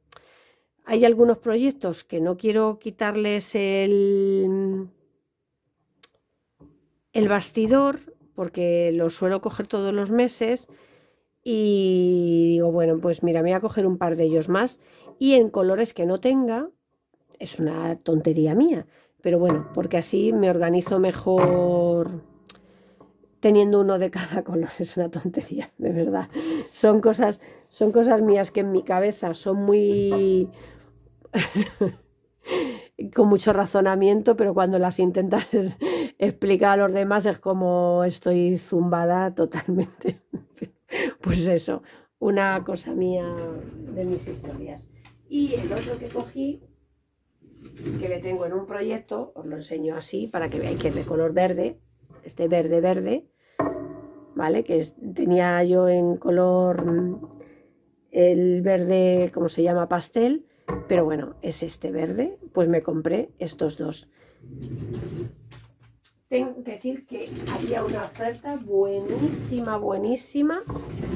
hay algunos proyectos que no quiero quitarles el, el bastidor porque lo suelo coger todos los meses y digo, bueno, pues mira, me voy a coger un par de ellos más y en colores que no tenga, es una tontería mía, pero bueno, porque así me organizo mejor teniendo uno de cada [LAUGHS] color, es una tontería, de verdad. Son cosas, son cosas mías que en mi cabeza son muy [LAUGHS] con mucho razonamiento, pero cuando las intentas [LAUGHS] explicar a los demás es como estoy zumbada totalmente. [LAUGHS] pues eso, una cosa mía de mis historias. Y el otro que cogí, que le tengo en un proyecto, os lo enseño así para que veáis que es de color verde, este verde verde, ¿vale? Que tenía yo en color mm, el verde, como se llama? Pastel, pero bueno, es este verde, pues me compré estos dos tengo que decir que había una oferta buenísima, buenísima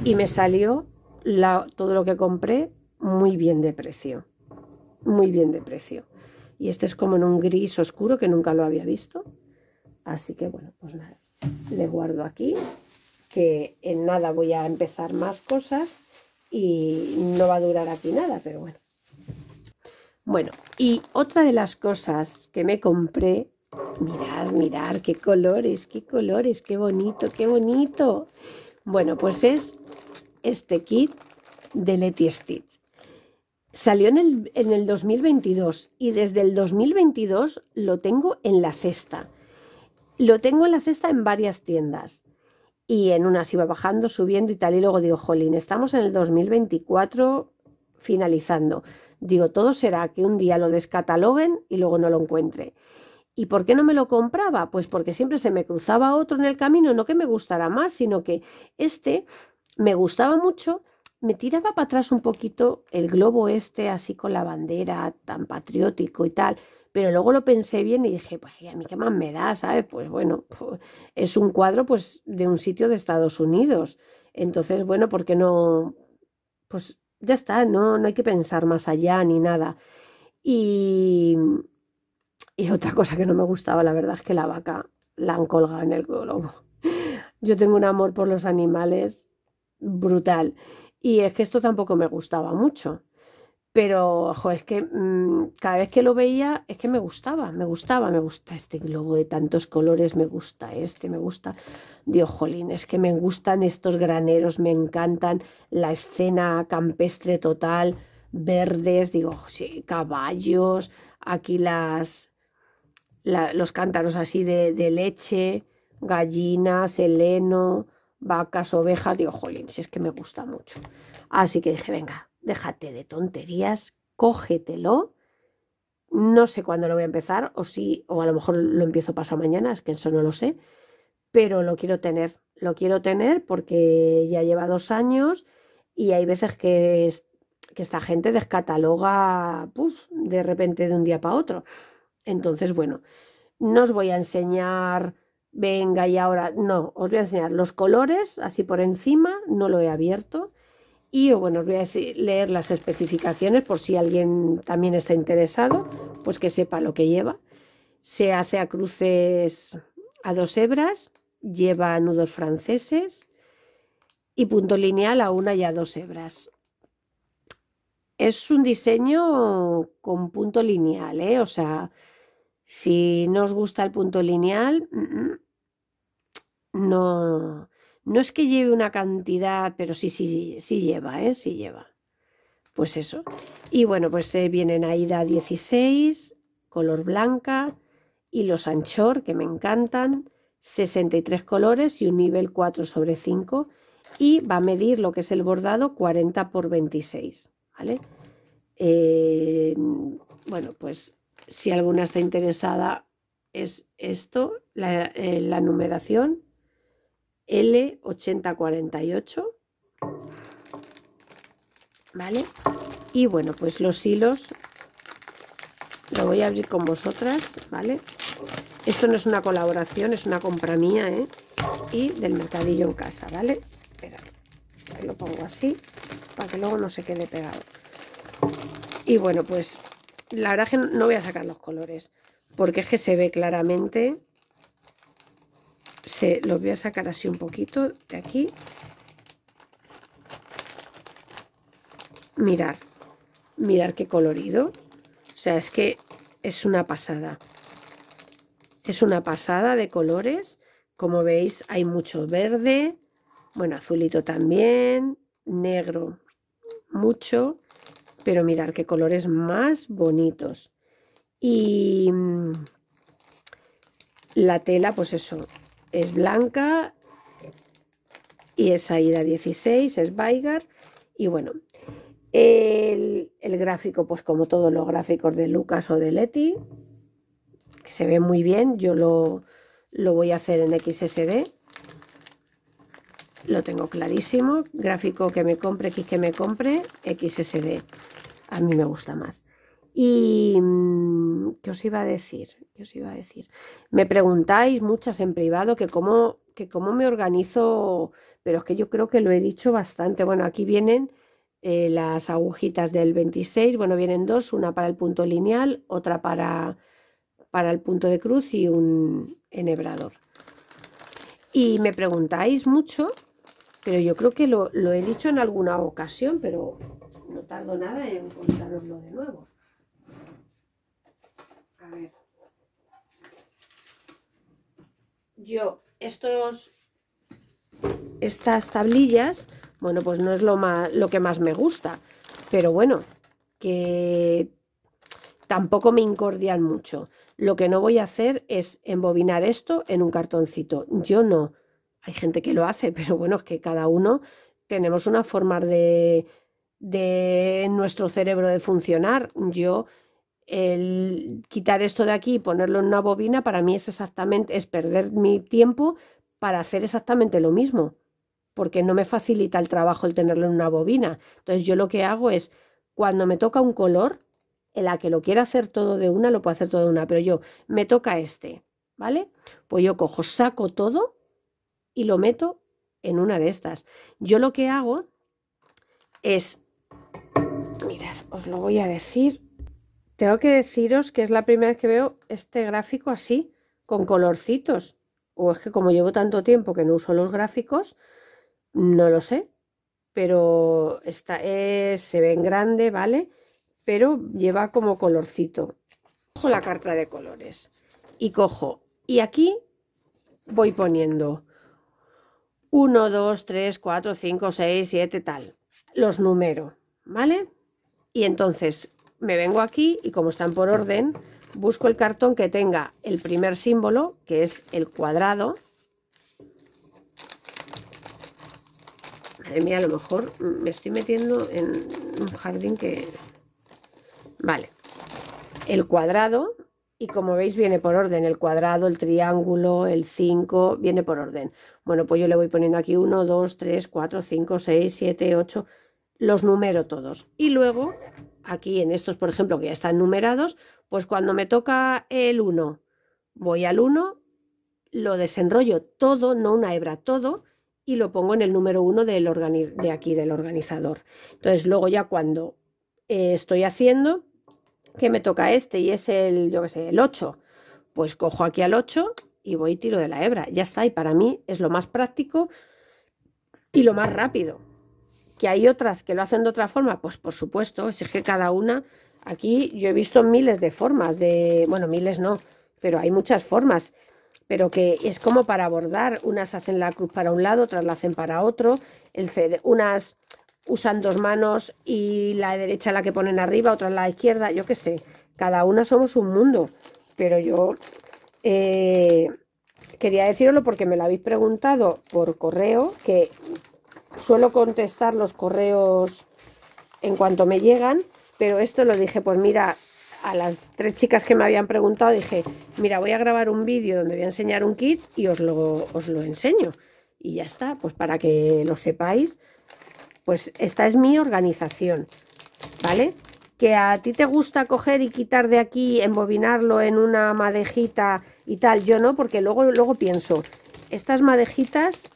y me salió la, todo lo que compré muy bien de precio, muy bien de precio. Y este es como en un gris oscuro que nunca lo había visto. Así que bueno, pues nada, le guardo aquí, que en nada voy a empezar más cosas y no va a durar aquí nada, pero bueno. Bueno, y otra de las cosas que me compré Mirad, mirad qué colores, qué colores, qué bonito, qué bonito. Bueno, pues es este kit de Letty Stitch. Salió en el, en el 2022 y desde el 2022 lo tengo en la cesta. Lo tengo en la cesta en varias tiendas y en unas iba bajando, subiendo y tal. Y luego digo, jolín, estamos en el 2024 finalizando. Digo, todo será que un día lo descataloguen y luego no lo encuentre. ¿Y por qué no me lo compraba? Pues porque siempre se me cruzaba otro en el camino, no que me gustara más, sino que este me gustaba mucho, me tiraba para atrás un poquito el globo este, así con la bandera, tan patriótico y tal. Pero luego lo pensé bien y dije, pues a mí qué más me da, ¿sabes? Pues bueno, [LAUGHS] es un cuadro pues de un sitio de Estados Unidos. Entonces, bueno, ¿por qué no? Pues ya está, no, no hay que pensar más allá ni nada. Y, y otra cosa que no me gustaba, la verdad, es que la vaca la han colgado en el globo. [LAUGHS] Yo tengo un amor por los animales brutal. Y es que esto tampoco me gustaba mucho. Pero, ojo, es que mm, cada vez que lo veía, es que me gustaba, me gustaba, me gusta este globo de tantos colores, me gusta este, me gusta. Dios, jolín, es que me gustan estos graneros, me encantan la escena campestre total, verdes, digo, sí, caballos, aquí las, los cántaros así de, leche, gallinas, heleno, vacas, ovejas. Digo, jolín, si es que me gusta mucho. Así que dije, venga, déjate de tonterías, cógetelo. No sé cuándo lo voy a empezar, o sí, o a lo mejor lo empiezo pasado mañana, es que eso no lo sé, pero lo quiero tener. Lo quiero tener porque ya lleva dos años y hay veces que, que esta gente descataloga de repente de un día para otro. Entonces, bueno, no os voy a enseñar, venga y ahora, no, os voy a enseñar los colores, así por encima, no lo he abierto. Y bueno, os voy a leer las especificaciones por si alguien también está interesado, pues que sepa lo que lleva. Se hace a cruces a dos hebras, lleva nudos franceses y punto lineal a una y a dos hebras. Es un diseño con punto lineal, ¿eh? o sea, si no os gusta el punto lineal, mm, mm, no, es que lleve una cantidad, pero sí, sí, sí lleva, ¿eh? Sí lleva. Pues eso. Y bueno, pues eh, vienen ahí da 16, color blanca, y los anchor, que me encantan, 63 colores y un nivel 4 sobre 5. Y va a medir lo que es el bordado 40 por 26, ¿vale? Eh, bueno, pues si alguna está interesada, es esto, la, eh, numeración L8048. ¿Vale? Y bueno, pues los hilos lo voy a abrir con vosotras, ¿vale? Esto no es una colaboración, es una compra mía, ¿eh? Y del mercadillo en casa, ¿vale? Espera, lo pongo así para que luego no se quede pegado. Y bueno, pues la verdad es que no voy a sacar los colores, porque es que se ve claramente. Se, los voy a sacar así un poquito de aquí. Mirar, mirar qué colorido. O sea, es que es una pasada. Es una pasada de colores. Como veis, hay mucho verde, bueno, azulito también, negro mucho pero mirar qué colores más bonitos. Y mm, la tela, pues eso, es blanca y es Aida 16, es Baigar. Y bueno, el, gráfico, pues como todos los gráficos de Lucas o de Leti, que se ve muy bien, yo lo, lo voy a hacer en XSD. Lo tengo clarísimo, gráfico que me compre, X que me compre, XSD a mí me gusta más. Y mm, qué os iba a decir, qué os iba a decir. Me preguntáis muchas en privado que cómo, que me organizo, pero es que yo creo que lo he dicho bastante. Bueno, aquí vienen eh, las agujitas del 26. Bueno, vienen dos, una para el punto lineal, otra para, para el punto de cruz y un enhebrador. Y me preguntáis mucho, pero yo creo que lo, lo he dicho en alguna ocasión, pero no tardo nada en contaroslo de nuevo. A ver. Yo, estos, estas tablillas, bueno, pues no es lo, lo que más me gusta, pero bueno, que tampoco me incordian mucho. Lo que no voy a hacer es embobinar esto en un cartoncito. Yo no. Hay gente que lo hace, pero bueno, es que cada uno tenemos una forma de, de nuestro cerebro de funcionar. Yo el quitar esto de aquí y ponerlo en una bobina para mí es exactamente es perder mi tiempo para hacer exactamente lo mismo, porque no me facilita el trabajo el tenerlo en una bobina. Entonces yo lo que hago es cuando me toca un color, en la que lo quiera hacer todo de una, lo puedo hacer todo de una, pero yo me toca este, ¿vale? Pues yo cojo, saco todo y lo meto en una de estas. Yo lo que hago es os lo voy a decir. Tengo que deciros que es la primera vez que veo este gráfico así, con colorcitos. O es que como llevo tanto tiempo que no uso los gráficos, no lo sé. Pero está, se ve en grande, ¿vale? Pero lleva como colorcito. Cojo la carta de colores y cojo. Y aquí voy poniendo 1, 2, 3, 4, 5, 6, 7, tal. Los número, ¿vale? y entonces me vengo aquí y como están por orden, busco el cartón que tenga el primer símbolo, que es el cuadrado. Madre mía, a lo mejor me estoy metiendo en un jardín que... Vale, el cuadrado, y como veis viene por orden, el cuadrado, el triángulo, el 5, viene por orden. Bueno, pues yo le voy poniendo aquí 1, 2, 3, 4, 5, 6, 7, 8, los número todos. Y luego, aquí en estos, por ejemplo, que ya están numerados, pues cuando me toca el 1, voy al 1, lo desenrollo todo, no una hebra, todo, y lo pongo en el número 1 de aquí del organizador. Entonces, luego ya cuando eh, estoy haciendo, que me toca este y es el, yo que sé, el 8, pues cojo aquí al 8 y voy y tiro de la hebra. Ya está, y para mí es lo más práctico y lo más rápido. Que hay otras que lo hacen de otra forma, pues por supuesto, es que cada una, aquí yo he visto miles de formas de, bueno, miles no, pero hay muchas formas, pero que es como para abordar, unas hacen la cruz para un lado, otras la hacen para otro, el unas usan dos manos y la derecha la que ponen arriba, otras la izquierda, yo qué sé, cada una somos un mundo, pero yo eh, quería decirlo porque me lo habéis preguntado por correo, que Suelo contestar los correos en cuanto me llegan, pero esto lo dije, pues mira, a las tres chicas que me habían preguntado dije, mira, voy a grabar un vídeo donde voy a enseñar un kit y os lo, os lo enseño. Y ya está, pues para que lo sepáis, pues esta es mi organización, ¿vale? Que a ti te gusta coger y quitar de aquí, embobinarlo en una madejita y tal, yo no, porque luego, luego pienso, estas madejitas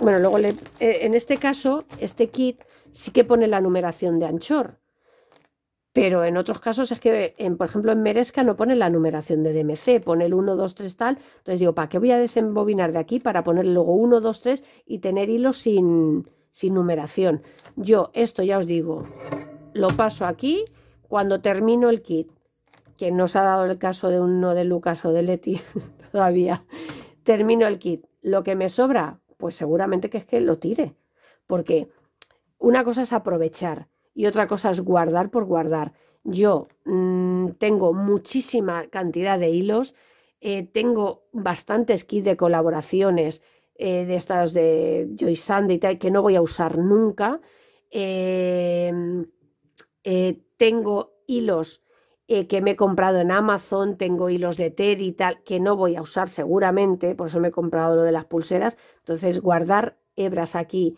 bueno, luego eh, en este caso, este kit sí que pone la numeración de anchor, pero en otros casos es que, por ejemplo, en Merezca no pone la numeración de DMC, pone el 1, 2, 3 tal. Entonces digo, ¿para qué voy a desembobinar de aquí para poner luego 1, 2, 3 y tener hilos sin, sin numeración? Yo esto ya os digo, lo paso aquí cuando termino el kit, que no se ha dado el caso de uno de Lucas o de Leti [LAUGHS] todavía. Termino el kit. Lo que me sobra, pues seguramente que es que lo tire. Porque una cosa es aprovechar y otra cosa es guardar por guardar. Yo mm, tengo muchísima cantidad de hilos, eh, tengo bastantes kits de colaboraciones eh, de estas de Joy Sand y tal que no voy a usar nunca. Em, eh, tengo hilos eh, que me he comprado en Amazon, tengo hilos de TED y tal, que no voy a usar seguramente, por eso me he comprado lo de las pulseras. Entonces, guardar hebras aquí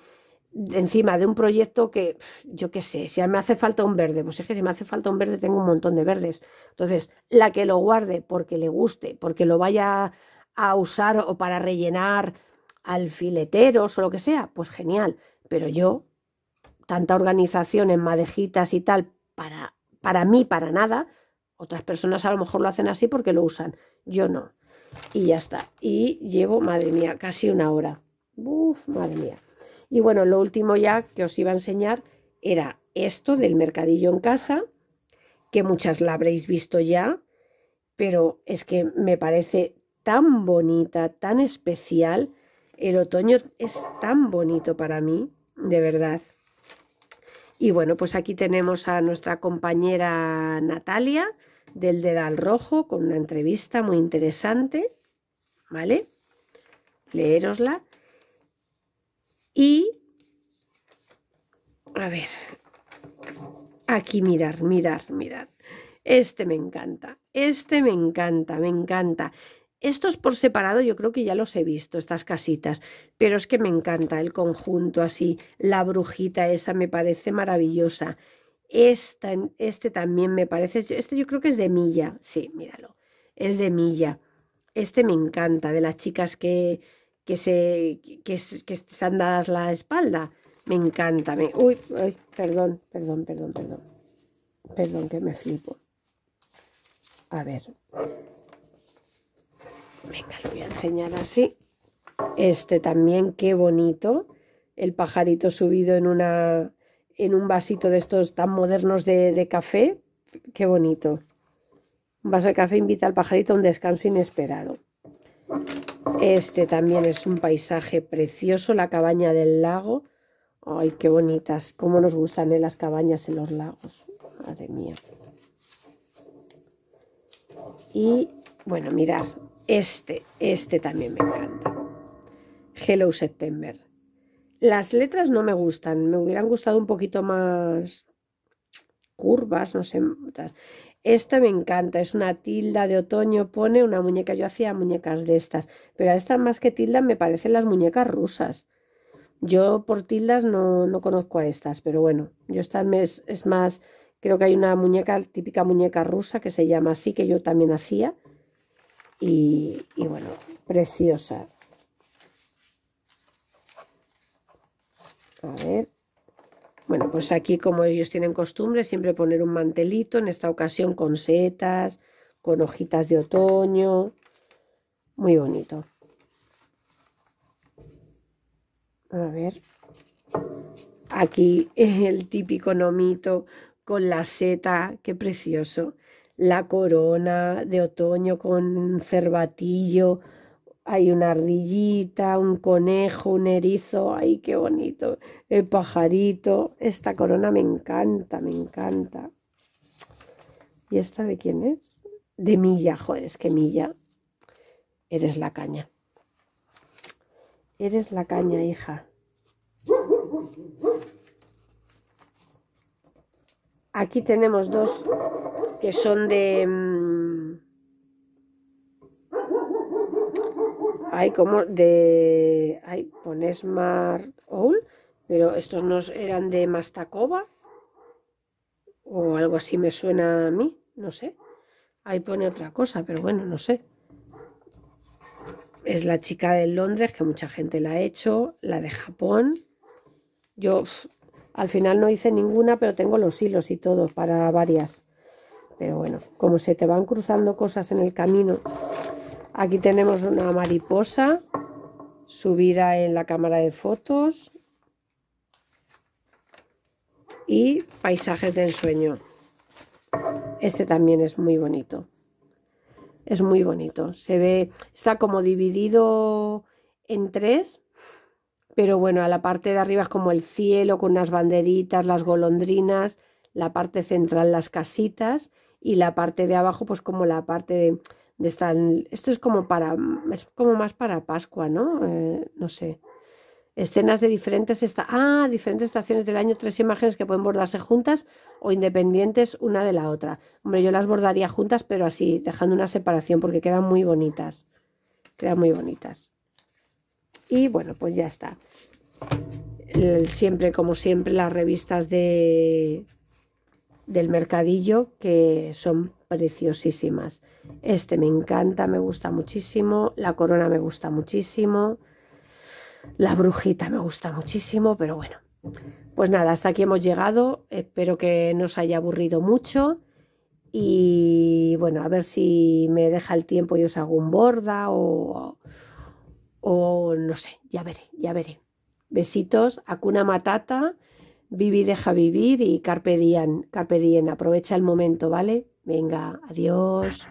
encima de un proyecto que, yo qué sé, si me hace falta un verde, pues es que si me hace falta un verde tengo un montón de verdes. Entonces, la que lo guarde porque le guste, porque lo vaya a usar o para rellenar alfileteros o lo que sea, pues genial. Pero yo, tanta organización en madejitas y tal, para para mí, para nada. Otras personas a lo mejor lo hacen así porque lo usan. Yo no. Y ya está. Y llevo, madre mía, casi una hora. Uf, madre mía. Y bueno, lo último ya que os iba a enseñar era esto del mercadillo en casa, que muchas la habréis visto ya, pero es que me parece tan bonita, tan especial. El otoño es tan bonito para mí, de verdad. Y bueno, pues aquí tenemos a nuestra compañera Natalia del Dedal Rojo con una entrevista muy interesante, ¿vale? Leerosla. Y, a ver, aquí mirar, mirar, mirar. Este me encanta, este me encanta, me encanta. Estos por separado yo creo que ya los he visto, estas casitas, pero es que me encanta el conjunto así, la brujita esa me parece maravillosa. Esta, este también me parece, este yo creo que es de Milla, sí, míralo, es de Milla. Este me encanta, de las chicas que, que, se, que, que están dadas la espalda, me encanta. uy, perdón, perdón, perdón, perdón, perdón que me flipo. A ver, Venga, lo voy a enseñar así. Este también, qué bonito. El pajarito subido en, una, en un vasito de estos tan modernos de, café. Qué bonito. Un vaso de café invita al pajarito a un descanso inesperado. Este también es un paisaje precioso, la cabaña del lago. Ay, qué bonitas, cómo nos gustan eh, las cabañas en los lagos. Madre mía. Y bueno, mirar, este, este también me encanta. Hello September. Las letras no me gustan, me hubieran gustado un poquito más curvas, no sé. Esta me encanta, es una tilda de otoño, pone una muñeca. Yo hacía muñecas de estas, pero a estas más que tildas me parecen las muñecas rusas. Yo por tildas no, no conozco a estas, pero bueno, yo esta es, es más, creo que hay una muñeca, típica muñeca rusa que se llama así, que yo también hacía y, bueno, preciosa. A ver. Bueno, pues aquí como ellos tienen costumbre, siempre poner un mantelito, en esta ocasión con setas, con hojitas de otoño. Muy bonito. A ver. Aquí el típico nomito con la seta, qué precioso la corona de otoño con un cervatillo, hay una ardillita, un conejo, un erizo, ay, qué bonito, el pajarito, esta corona me encanta, me encanta. ¿Y esta de quién es? De Milla, joder, es que Milla, eres la caña. Eres la caña, hija. Aquí tenemos dos que son de... hay mm, como de... Ay, pone Smart Owl, pero estos no eran de Mastacova o algo así me suena a mí, no sé. Ahí pone otra cosa, pero bueno, no sé. Es la chica de Londres, que mucha gente la ha hecho, la de Japón. Yo al final no hice ninguna, pero tengo los hilos y todo para varias. Pero bueno, como se te van cruzando cosas en el camino. Aquí tenemos una mariposa subida en la cámara de fotos. Y paisajes de ensueño. Este también es muy bonito. Es muy bonito. Se ve, está como dividido en tres, pero bueno, a la parte de arriba es como el cielo con unas banderitas, las golondrinas, la parte central las casitas y la parte de abajo pues como la parte de, de esta, esto es como para es como más para Pascua, ¿no? Eh, no sé. Escenas de diferentes, esta, ah, diferentes estaciones del año, tres imágenes que pueden bordarse juntas o independientes una de la otra. Hombre, yo las bordaría juntas, pero así, dejando una separación, porque quedan muy bonitas. Quedan muy bonitas. Y bueno, pues ya está. siempre, como siempre, las revistas de, del mercadillo que son preciosísimas. Este me encanta, me gusta muchísimo, la corona me gusta muchísimo, la brujita me gusta muchísimo, pero bueno. Pues nada, hasta aquí hemos llegado, espero que no os haya aburrido mucho y bueno, a ver si me deja el tiempo y os hago un borda o, no sé, ya veré, ya veré. Besitos, cuna Matata Vivi deja vivir y carpe diem, carpe diem, aprovecha el momento, ¿vale? Venga, adiós.